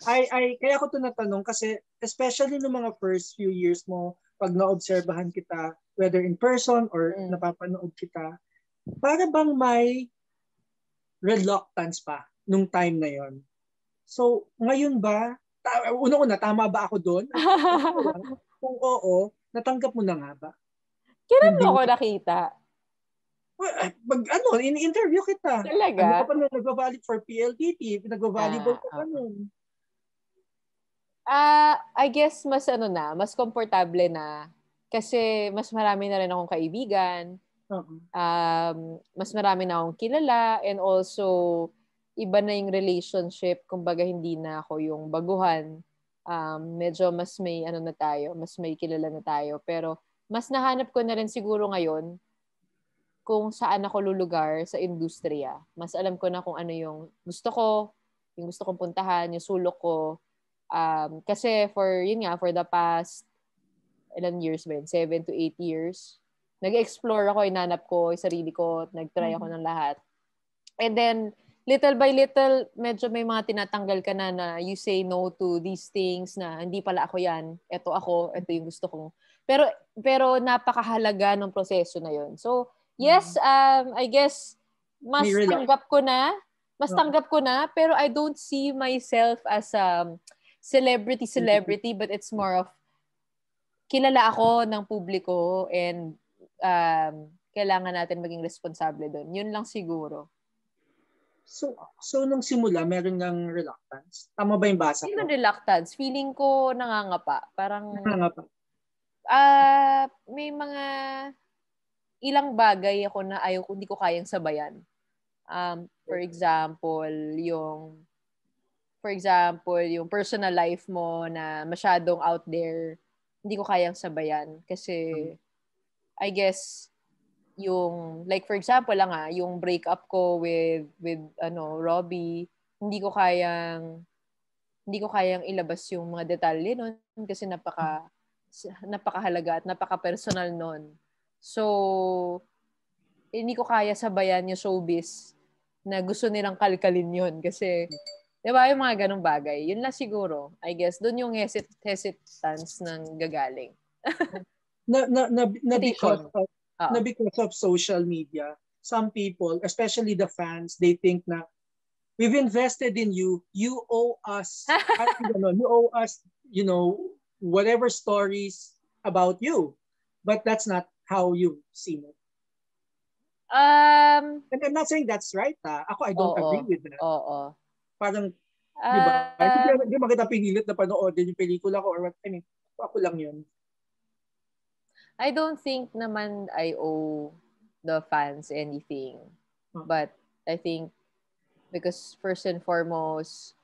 ay ay kaya ko to natanong kasi especially no mga first few years mo pag naobserbahan kita, whether in person or mm. napapanood kita, para bang may reluctance pa nung time na yon. So, ngayon ba, ta- una-una, tama ba ako doon? Kung oo, natanggap mo na nga ba? Kailan mo ako nakita? Pag ah, ano, in-interview kita. Talaga? Ano ka pa nun, nagbabalit for PLDT, nagbabalibol ah, ka pa ah, ah, nun. Ah, uh, I guess mas ano na, mas komportable na kasi mas marami na rin akong kaibigan. Uh-huh. Um, mas marami na akong kilala and also iba na yung relationship, kumbaga hindi na ako yung baguhan. Um, medyo mas may ano na tayo, mas may kilala na tayo. Pero mas nahanap ko na rin siguro ngayon kung saan ako lulugar sa industriya. Mas alam ko na kung ano yung gusto ko, yung gusto kong puntahan, yung sulok ko, Um, kasi for, yun nga, for the past, ilan years ba yun? Seven to eight years. Nag-explore ako, inanap ko, sarili ko, nag-try ako mm. ng lahat. And then, little by little, medyo may mga tinatanggal ka na na you say no to these things na hindi pala ako yan, Ito ako, ito yung gusto kong. Pero, pero napakahalaga ng proseso na yun. So, yes, mm. um, I guess, mas tanggap ko na. Mas tanggap ko na, pero I don't see myself as um, celebrity celebrity but it's more of kilala ako ng publiko and um, kailangan natin maging responsable doon. Yun lang siguro. So, so nung simula, meron ng reluctance? Tama ba yung basa ko? Yung reluctance. Feeling ko nangangapa. Parang... Nangangapa? Ah, uh, may mga ilang bagay ako na ayaw ko, hindi ko kayang sabayan. Um, for example, yung for example, yung personal life mo na masyadong out there, hindi ko kayang sabayan. Kasi, hmm. I guess, yung, like for example lang ha, ah, yung breakup ko with, with ano, Robbie, hindi ko kayang, hindi ko kayang ilabas yung mga detalye nun kasi napaka, napakahalaga at napaka-personal nun. So, hindi ko kaya sabayan yung showbiz na gusto nilang kalkalin yun kasi Di ba? Yung mga ganong bagay. Yun lang siguro. I guess, doon yung hesit hesitance ng gagaling. na, na, na, na, because of, oh na because of social media, some people, especially the fans, they think na, we've invested in you, you owe us, you, know, you owe us, you know, whatever stories about you. But that's not how you see it. Um, and I'm not saying that's right. Ha? Ah. Ako, I don't oo, agree with that. Oo. Parang, uh, di ba? Ah. Hindi uh, pinilit na panoodin yung pelikula ko or what? I mean, ako lang yun. I don't think naman I owe the fans anything. Huh. But I think because first and foremost,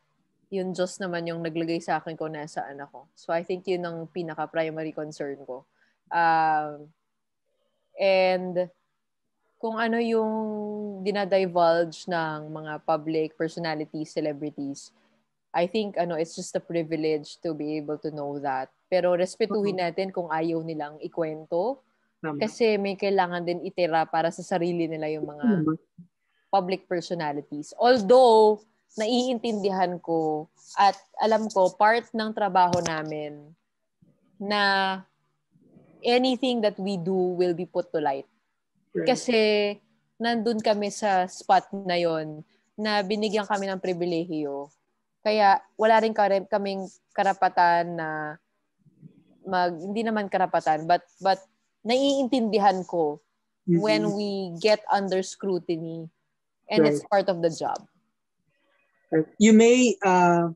yun just naman yung naglagay sa akin ko nasaan ako. So I think yun ang pinaka-primary concern ko. Um, and kung ano yung dinadivulge ng mga public personalities, celebrities, I think ano it's just a privilege to be able to know that. Pero respetuhin natin kung ayaw nilang ikwento. Kasi may kailangan din itira para sa sarili nila yung mga public personalities. Although, naiintindihan ko at alam ko, part ng trabaho namin na anything that we do will be put to light. Kasi nandun kami sa spot na yon na binigyan kami ng pribilehiyo. Kaya wala rin kaming karapatan na mag hindi naman karapatan but but naiintindihan ko mm-hmm. when we get under scrutiny and right. it's part of the job. You may uh,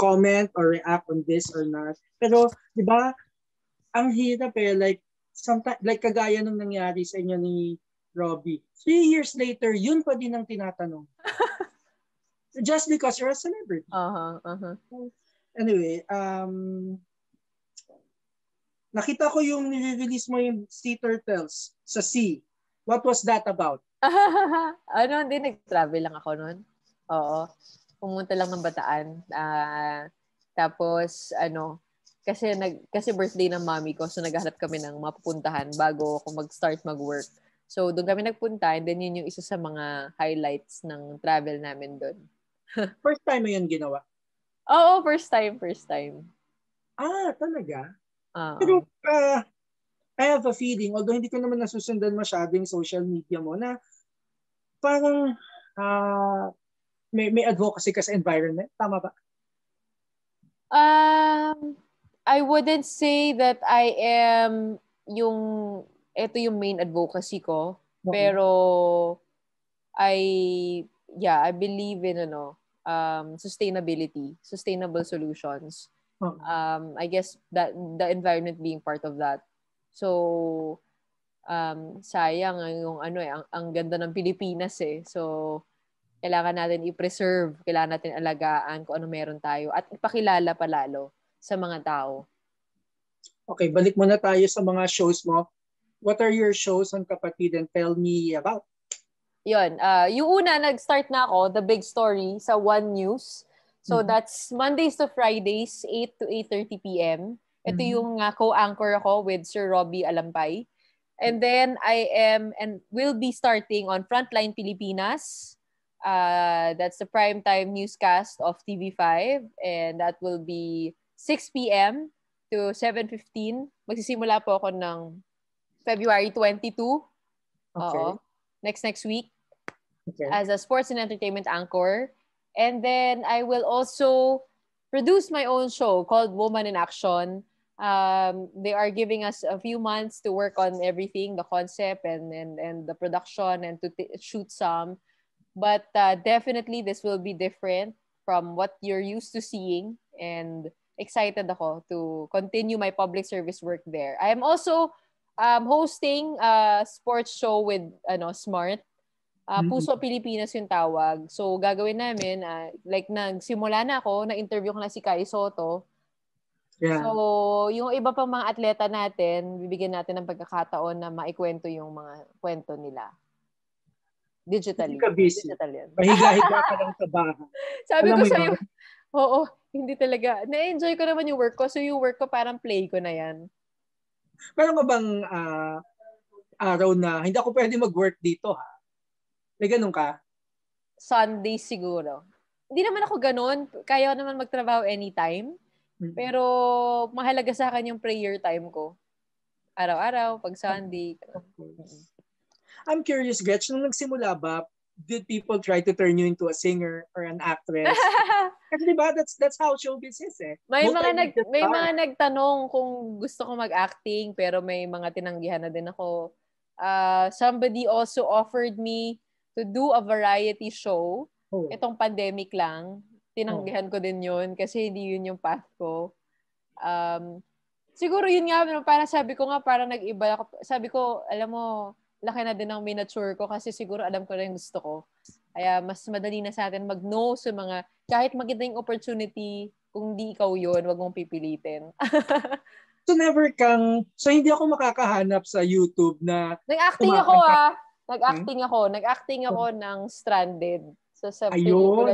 comment or react on this or not. Pero, di ba, ang hirap eh, like, sometimes like kagaya nung nangyari sa inyo ni Robbie. Three years later, yun pa din ang tinatanong. Just because you're a celebrity. Uh-huh, uh-huh. Anyway, um, nakita ko yung nire-release mo yung Sea Turtles sa sea. What was that about? ano, hindi nag-travel lang ako noon. Oo. Pumunta lang ng Bataan. Uh, tapos, ano, kasi nag kasi birthday ng mommy ko so naghahanap kami ng mapupuntahan bago ako mag-start mag-work. So doon kami nagpunta and then yun yung isa sa mga highlights ng travel namin doon. first time mo yun ginawa? Oo, first time, first time. Ah, talaga? Ah. Pero uh, I have a feeling, although hindi ko naman nasusundan masyado yung social media mo, na parang uh, may, may advocacy ka sa environment. Tama ba? Um, I wouldn't say that I am yung ito yung main advocacy ko okay. pero I yeah, I believe in ano um sustainability, sustainable solutions. Okay. Oh. Um I guess that the environment being part of that. So um sayang yung ano eh ang, ang ganda ng Pilipinas eh. So kailangan natin i-preserve, kailangan natin alagaan kung ano meron tayo at ipakilala pa lalo sa mga tao. Okay, balik muna tayo sa mga shows mo. What are your shows on Kapatid and tell me about? Yun, uh, yung una, nag-start na ako, The Big Story, sa One News. So mm-hmm. that's Mondays to Fridays, 8 to 8.30 p.m. Ito mm-hmm. yung uh, co-anchor ako with Sir Robbie Alampay. And then I am and will be starting on Frontline Pilipinas. Uh, that's the primetime newscast of TV5. And that will be 6 p.m. to 7.15. Magsisimula po ako ng February 22. Okay. Oo. Next next week. Okay. As a sports and entertainment anchor. And then I will also produce my own show called Woman in Action. Um, they are giving us a few months to work on everything, the concept and and, and the production and to t- shoot some. But uh, definitely this will be different from what you're used to seeing and excited ako to continue my public service work there. I am also um, hosting a sports show with ano Smart. Uh, Puso mm Pilipinas yung tawag. So gagawin namin uh, like nagsimula na ako, na-interview ko na si Kai Soto. Yeah. So, yung iba pang mga atleta natin, bibigyan natin ng pagkakataon na maikwento yung mga kwento nila. Digitally. Hindi ka busy. Digital yan. Mahiga-higa ka lang sa bahay. Sabi Alam ko sa'yo, Oo, hindi talaga. Na-enjoy ko naman yung work ko. So yung work ko parang play ko na yan. Meron ka bang uh, araw na hindi ako pwede mag-work dito ha? May ganun ka? Sunday siguro. Hindi naman ako ganun. Kaya naman magtrabaho anytime. Mm-hmm. Pero mahalaga sa akin yung prayer time ko. Araw-araw, pag Sunday. Of course. I'm curious, Gretch, nung nagsimula ba did people try to turn you into a singer or an actress? Kasi diba, that's, that's how showbiz is eh. May Multi- mga, nag, may mga nagtanong kung gusto ko mag-acting pero may mga tinanggihan na din ako. Uh, somebody also offered me to do a variety show. Oh. Itong pandemic lang. Tinanggihan oh. ko din yun kasi hindi yun yung path ko. Um, siguro yun nga, parang sabi ko nga, parang nag-iba ako. Sabi ko, alam mo, laki na din ang minature ko kasi siguro alam ko na yung gusto ko. Kaya mas madali na sa atin mag-no sa mga, kahit maganda yung opportunity, kung di ikaw yun, wag mong pipilitin. so never kang, so hindi ako makakahanap sa YouTube na... Nag-acting ako ah. Nag-acting hmm? ako. Nag-acting ako hmm. ng Stranded. So sa Ayun. pelikula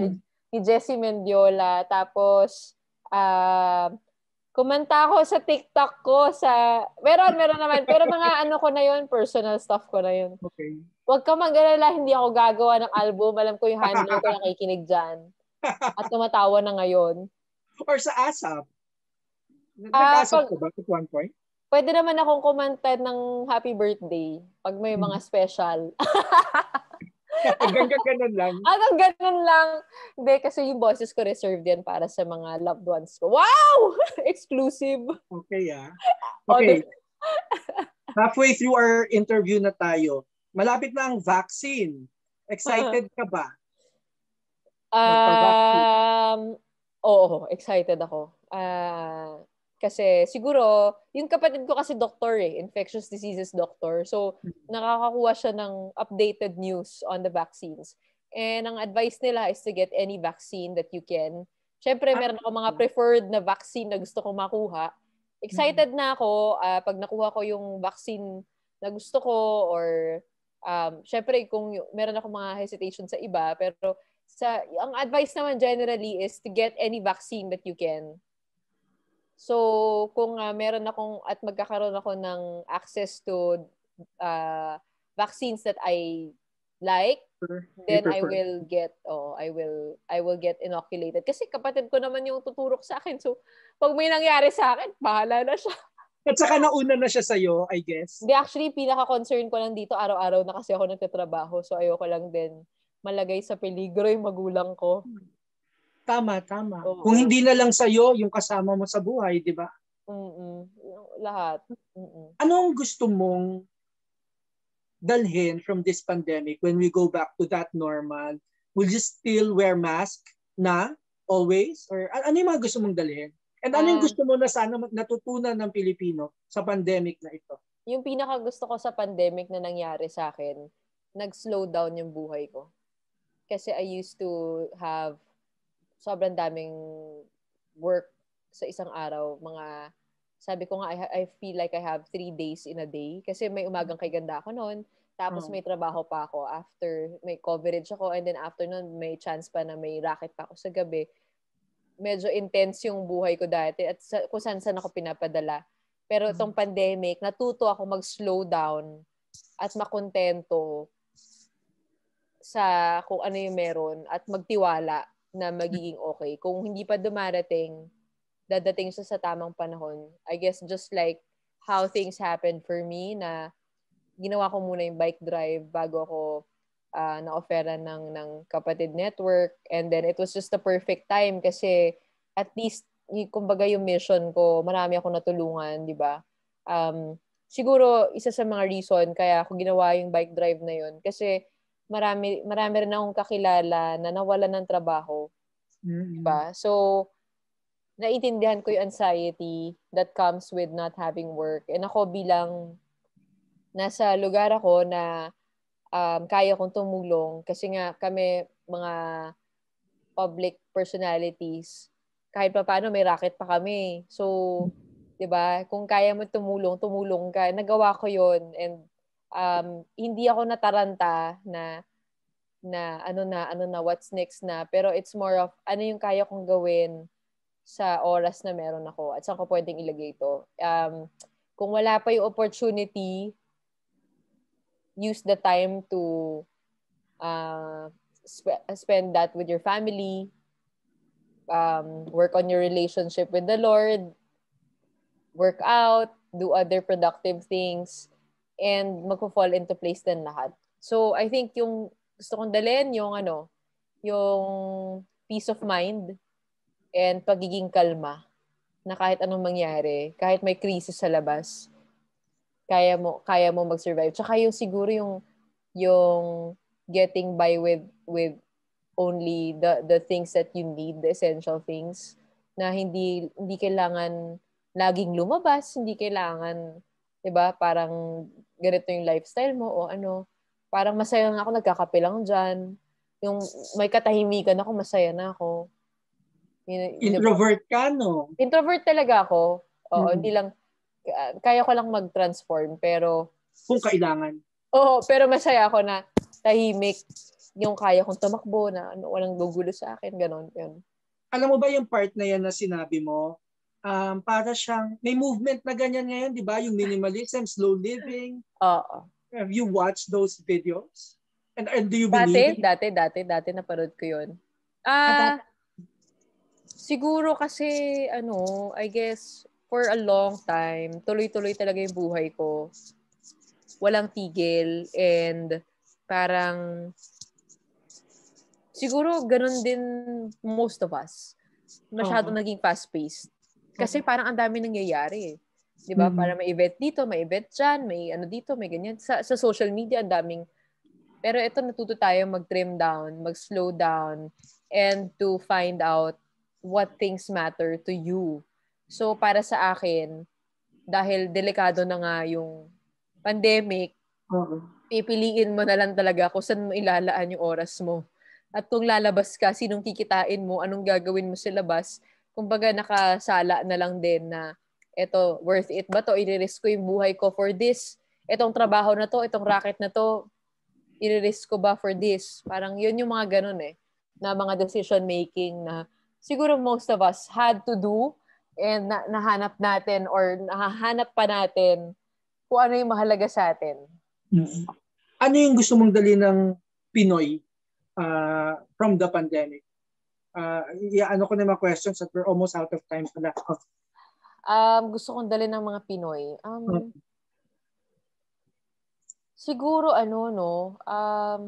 ni Jessie Mendiola. Tapos, ah... Uh, Kumanta ako sa TikTok ko sa... Meron, meron naman. Pero mga ano ko na yun, personal stuff ko na yun. Okay. Huwag ka mag hindi ako gagawa ng album. Alam ko yung handler ko nakikinig dyan. At tumatawa na ngayon. Or sa ASAP. Nag-ASAP uh, ah, ko ba at one point? Pwede naman akong kumanta ng happy birthday pag may hmm. mga special. Hanggang ganun lang. Hanggang ganun lang. Hindi, kasi yung boses ko reserved yan para sa mga loved ones ko. Wow! Exclusive. Okay, ah. Oh, okay. Halfway through our interview na tayo. Malapit na ang vaccine. Excited uh-huh. ka ba? Um, oo, excited ako. Uh, kasi siguro, yung kapatid ko kasi doctor eh, infectious diseases doctor. So, hmm. nakakakuha siya ng updated news on the vaccines. And ang advice nila is to get any vaccine that you can. syempre ah. meron ako mga preferred na vaccine na gusto kong makuha. Excited hmm. na ako uh, pag nakuha ko yung vaccine na gusto ko or um, syempre kung meron ako mga hesitation sa iba pero sa ang advice naman generally is to get any vaccine that you can So, kung uh, meron akong at magkakaroon ako ng access to uh, vaccines that I like, then I will get oh, I will I will get inoculated kasi kapatid ko naman yung tuturok sa akin. So, pag may nangyari sa akin, bahala na siya. At saka nauna na siya sa sa'yo, I guess. Hindi, actually, pinaka-concern ko lang dito, araw-araw na kasi ako nagtatrabaho. So, ayoko lang din malagay sa peligro yung magulang ko. Hmm. Tama, tama. Oo. Kung hindi na lang sa'yo, yung kasama mo sa buhay, di ba? mm Lahat. Mm-mm. Anong gusto mong dalhin from this pandemic when we go back to that normal? Will you still wear mask na always? Or ano yung mga gusto mong dalhin? And ano yung um, gusto mo na sana natutunan ng Pilipino sa pandemic na ito? Yung pinaka gusto ko sa pandemic na nangyari sa akin, nag-slow down yung buhay ko. Kasi I used to have sobrang daming work sa isang araw. Mga, sabi ko nga, I, I feel like I have three days in a day. Kasi may umagang kay ganda ako noon. Tapos mm. may trabaho pa ako after, may coverage ako. And then after noon, may chance pa na may racket pa ako sa gabi. Medyo intense yung buhay ko dati at sa, kung saan-saan ako pinapadala. Pero mm. itong pandemic, natuto ako mag-slow down at makontento sa kung ano yung meron at magtiwala na magiging okay. Kung hindi pa dumarating, dadating siya sa tamang panahon. I guess just like how things happened for me na ginawa ko muna yung bike drive bago ako uh, ah, na-offera ng, ng kapatid network. And then it was just the perfect time kasi at least, kumbaga yung mission ko, marami ako natulungan, di ba? Um, siguro, isa sa mga reason kaya ako ginawa yung bike drive na yun kasi marami marami rin akong kakilala na nawala ng trabaho. Mm-hmm. Diba? So naiintindihan ko yung anxiety that comes with not having work. And ako bilang nasa lugar ako na um, kaya kong tumulong kasi nga kami mga public personalities, kahit pa paano may racket pa kami. So, 'di ba? Kung kaya mo tumulong, tumulong ka. Nagawa ko 'yon and um, hindi ako nataranta na na ano na ano na what's next na pero it's more of ano yung kaya kong gawin sa oras na meron ako at saan ko pwedeng ilagay ito um, kung wala pa yung opportunity use the time to uh, sp- spend that with your family um, work on your relationship with the Lord work out do other productive things and magfo-fall into place din lahat. So, I think yung gusto kong dalhin, yung ano, yung peace of mind and pagiging kalma na kahit anong mangyari, kahit may crisis sa labas, kaya mo kaya mo mag-survive. Tsaka yung siguro yung yung getting by with with only the the things that you need, the essential things na hindi hindi kailangan laging lumabas, hindi kailangan 'di ba? Parang ganito yung lifestyle mo o ano. Parang masaya na ako, nagkakape lang diyan. Yung may katahimikan ako, masaya na ako. Yun, diba? Introvert ka, no? Introvert talaga ako. Oo, mm-hmm. hindi lang, kaya ko lang mag-transform, pero... Kung kailangan. Oo, pero masaya ako na tahimik yung kaya kong tumakbo na ano, walang gugulo sa akin, ganun yun. Alam mo ba yung part na yan na sinabi mo, um, para siyang, may movement na ganyan ngayon, di ba? Yung minimalism, slow living. Oo. Have you watched those videos? And, and do you believe? Dati, dati, dati, dati naparod ko yun. Ah, uh, siguro kasi, ano, I guess, for a long time, tuloy-tuloy talaga yung buhay ko. Walang tigil and parang siguro ganun din most of us. Masyado uh-huh. naging fast-paced. Kasi parang ang dami nangyayari eh. 'Di ba? Mm-hmm. Para may event dito, may event diyan, may ano dito, may ganyan. Sa sa social media ang daming pero ito natuto tayo mag-trim down, mag-slow down and to find out what things matter to you. So para sa akin, dahil delikado na nga yung pandemic, uh-huh. pipiliin mo na lang talaga kung saan mo ilalaan yung oras mo. At kung lalabas ka, sinong kikitain mo, anong gagawin mo sa labas, kumbaga nakasala na lang din na eto, worth it ba to? Iririsk ko yung buhay ko for this. itong trabaho na to, itong racket na to, i-risk ko ba for this? Parang yun yung mga ganun eh, na mga decision making na siguro most of us had to do and na- nahanap natin or nahahanap pa natin kung ano yung mahalaga sa atin. Mm-hmm. Ano yung gusto mong dali ng Pinoy uh, from the pandemic? uh, yeah, ano ko na mga questions at we're almost out of time pala. Um, gusto kong dali ng mga Pinoy. Um, hmm. Siguro ano, no? Um,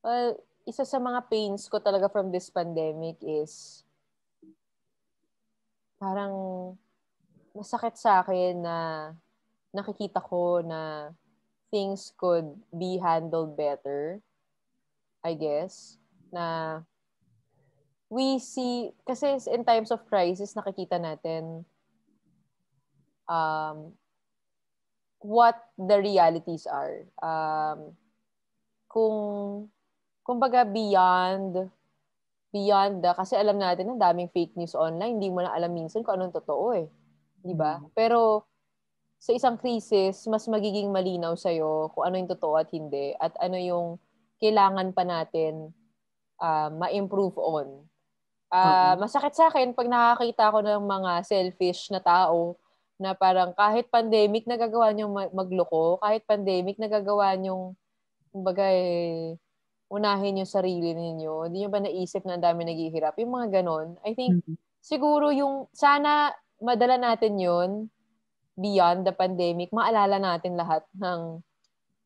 well, isa sa mga pains ko talaga from this pandemic is parang masakit sa akin na nakikita ko na things could be handled better, I guess, na we see, kasi in times of crisis, nakikita natin um, what the realities are. Um, kung, kumbaga beyond, beyond the, kasi alam natin ang daming fake news online, hindi mo na alam minsan kung anong totoo eh. Di ba? Mm-hmm. Pero, sa isang crisis, mas magiging malinaw sa iyo kung ano yung totoo at hindi at ano yung kailangan pa natin uh, ma-improve on Uh, Masakit sa akin pag nakakita ko ng mga selfish na tao na parang kahit pandemic nagagawa niyong magloko, kahit pandemic nagagawa niyong kumbaga eh, unahin yung sarili ninyo. Hindi niyo ba naisip na ang dami naghihirap? Yung mga ganon. I think mm-hmm. siguro yung sana madala natin yun beyond the pandemic. Maalala natin lahat ng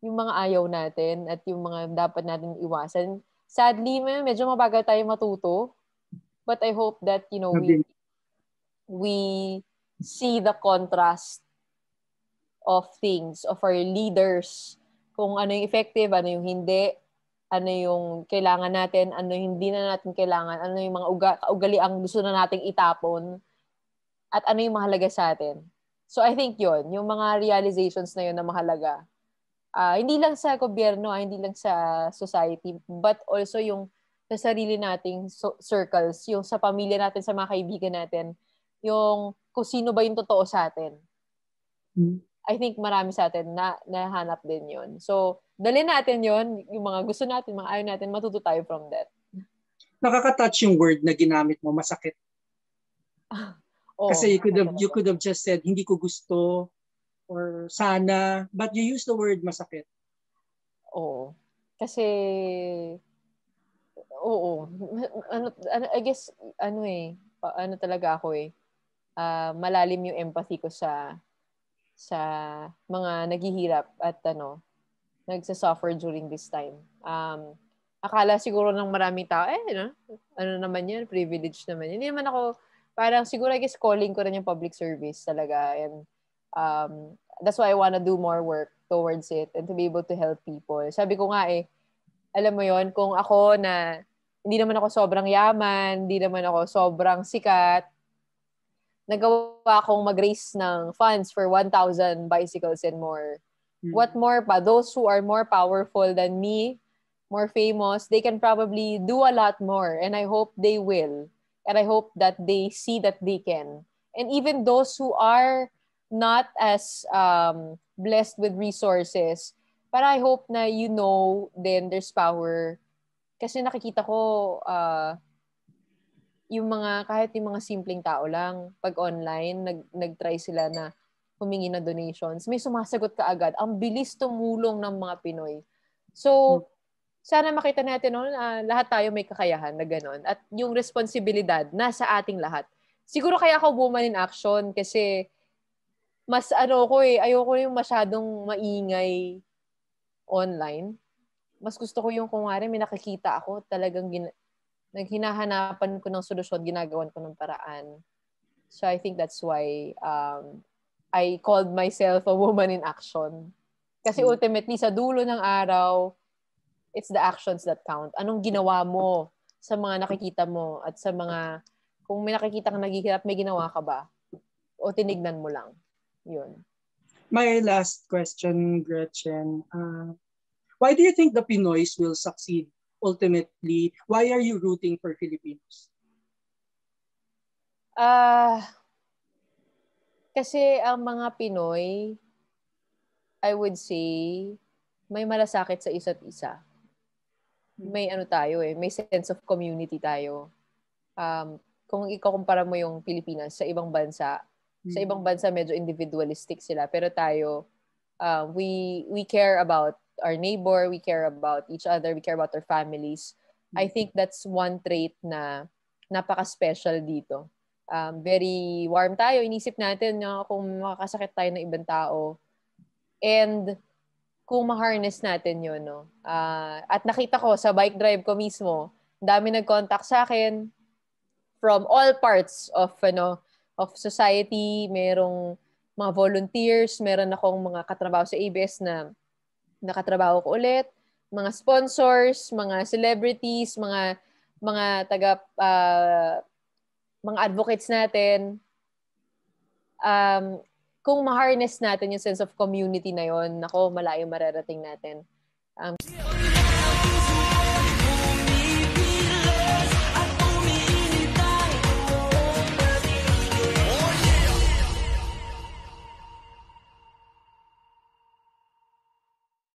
yung mga ayaw natin at yung mga dapat natin iwasan. Sadly, medyo mabagal tayo matuto but I hope that you know we we see the contrast of things of our leaders kung ano yung effective ano yung hindi ano yung kailangan natin ano yung hindi na natin kailangan ano yung mga uga, ugali ang gusto na nating itapon at ano yung mahalaga sa atin so I think yon yung mga realizations na yon na mahalaga uh, hindi lang sa gobyerno, ah, hindi lang sa society, but also yung sa sarili nating so- circles, yung sa pamilya natin, sa mga kaibigan natin, yung kung sino ba yung totoo sa atin. Hmm. I think marami sa atin na nahanap din yun. So, dali natin yun, yung mga gusto natin, mga ayaw natin, matuto tayo from that. Nakaka-touch yung word na ginamit mo, masakit. oh, Kasi you could have you could have just said hindi ko gusto or sana, but you use the word masakit. Oo. Oh. Kasi oo. Ano, ano, I guess, ano eh, ano talaga ako eh, uh, malalim yung empathy ko sa sa mga naghihirap at ano, nagsasuffer during this time. Um, akala siguro ng maraming tao, eh, ano, ano naman yan, privilege naman yan. Hindi naman ako, parang siguro I guess calling ko rin yung public service talaga. And um, that's why I wanna do more work towards it and to be able to help people. Sabi ko nga eh, alam mo yon kung ako na hindi naman ako sobrang yaman, hindi naman ako sobrang sikat. Nagawa akong mag-raise ng funds for 1,000 bicycles and more. Mm-hmm. What more pa? Those who are more powerful than me, more famous, they can probably do a lot more. And I hope they will. And I hope that they see that they can. And even those who are not as um, blessed with resources, but I hope na you know then there's power kasi nakikita ko uh, yung mga kahit yung mga simpleng tao lang pag online nag nag-try sila na humingi na donations, may sumasagot ka agad. Ang bilis tumulong ng mga Pinoy. So, sana makita natin noon, uh, lahat tayo may kakayahan na gano'n. At yung responsibilidad nasa ating lahat. Siguro kaya ako woman in action kasi mas ano ko eh, ayoko yung masyadong maingay online mas gusto ko yung kung may nakikita ako, talagang gin- naghinahanapan ko ng solusyon, ginagawan ko ng paraan. So I think that's why um, I called myself a woman in action. Kasi hmm. ultimately, sa dulo ng araw, it's the actions that count. Anong ginawa mo sa mga nakikita mo at sa mga, kung may nakikita kang naghihirap, may ginawa ka ba? O tinignan mo lang. Yun. My last question, Gretchen. Uh, Why do you think the Pinoys will succeed ultimately? Why are you rooting for Filipinos? Uh, kasi ang mga Pinoy, I would say, may malasakit sa isa't isa. Hmm. May ano tayo eh, may sense of community tayo. Um, kung ikukumpara mo yung Pilipinas sa ibang bansa, sa hmm. ibang bansa medyo individualistic sila pero tayo uh, we we care about our neighbor, we care about each other, we care about our families. I think that's one trait na napaka-special dito. Um, very warm tayo. Inisip natin na kung makakasakit tayo ng ibang tao. And kung ma-harness natin yun, no? Uh, at nakita ko sa bike drive ko mismo, dami nag-contact sa akin from all parts of, ano, of society. Merong mga volunteers, meron akong mga katrabaho sa ABS na nakatrabaho ko ulit, mga sponsors, mga celebrities, mga mga taga uh, mga advocates natin. Um, kung ma-harness natin yung sense of community na yon, nako, malayo mararating natin. Um,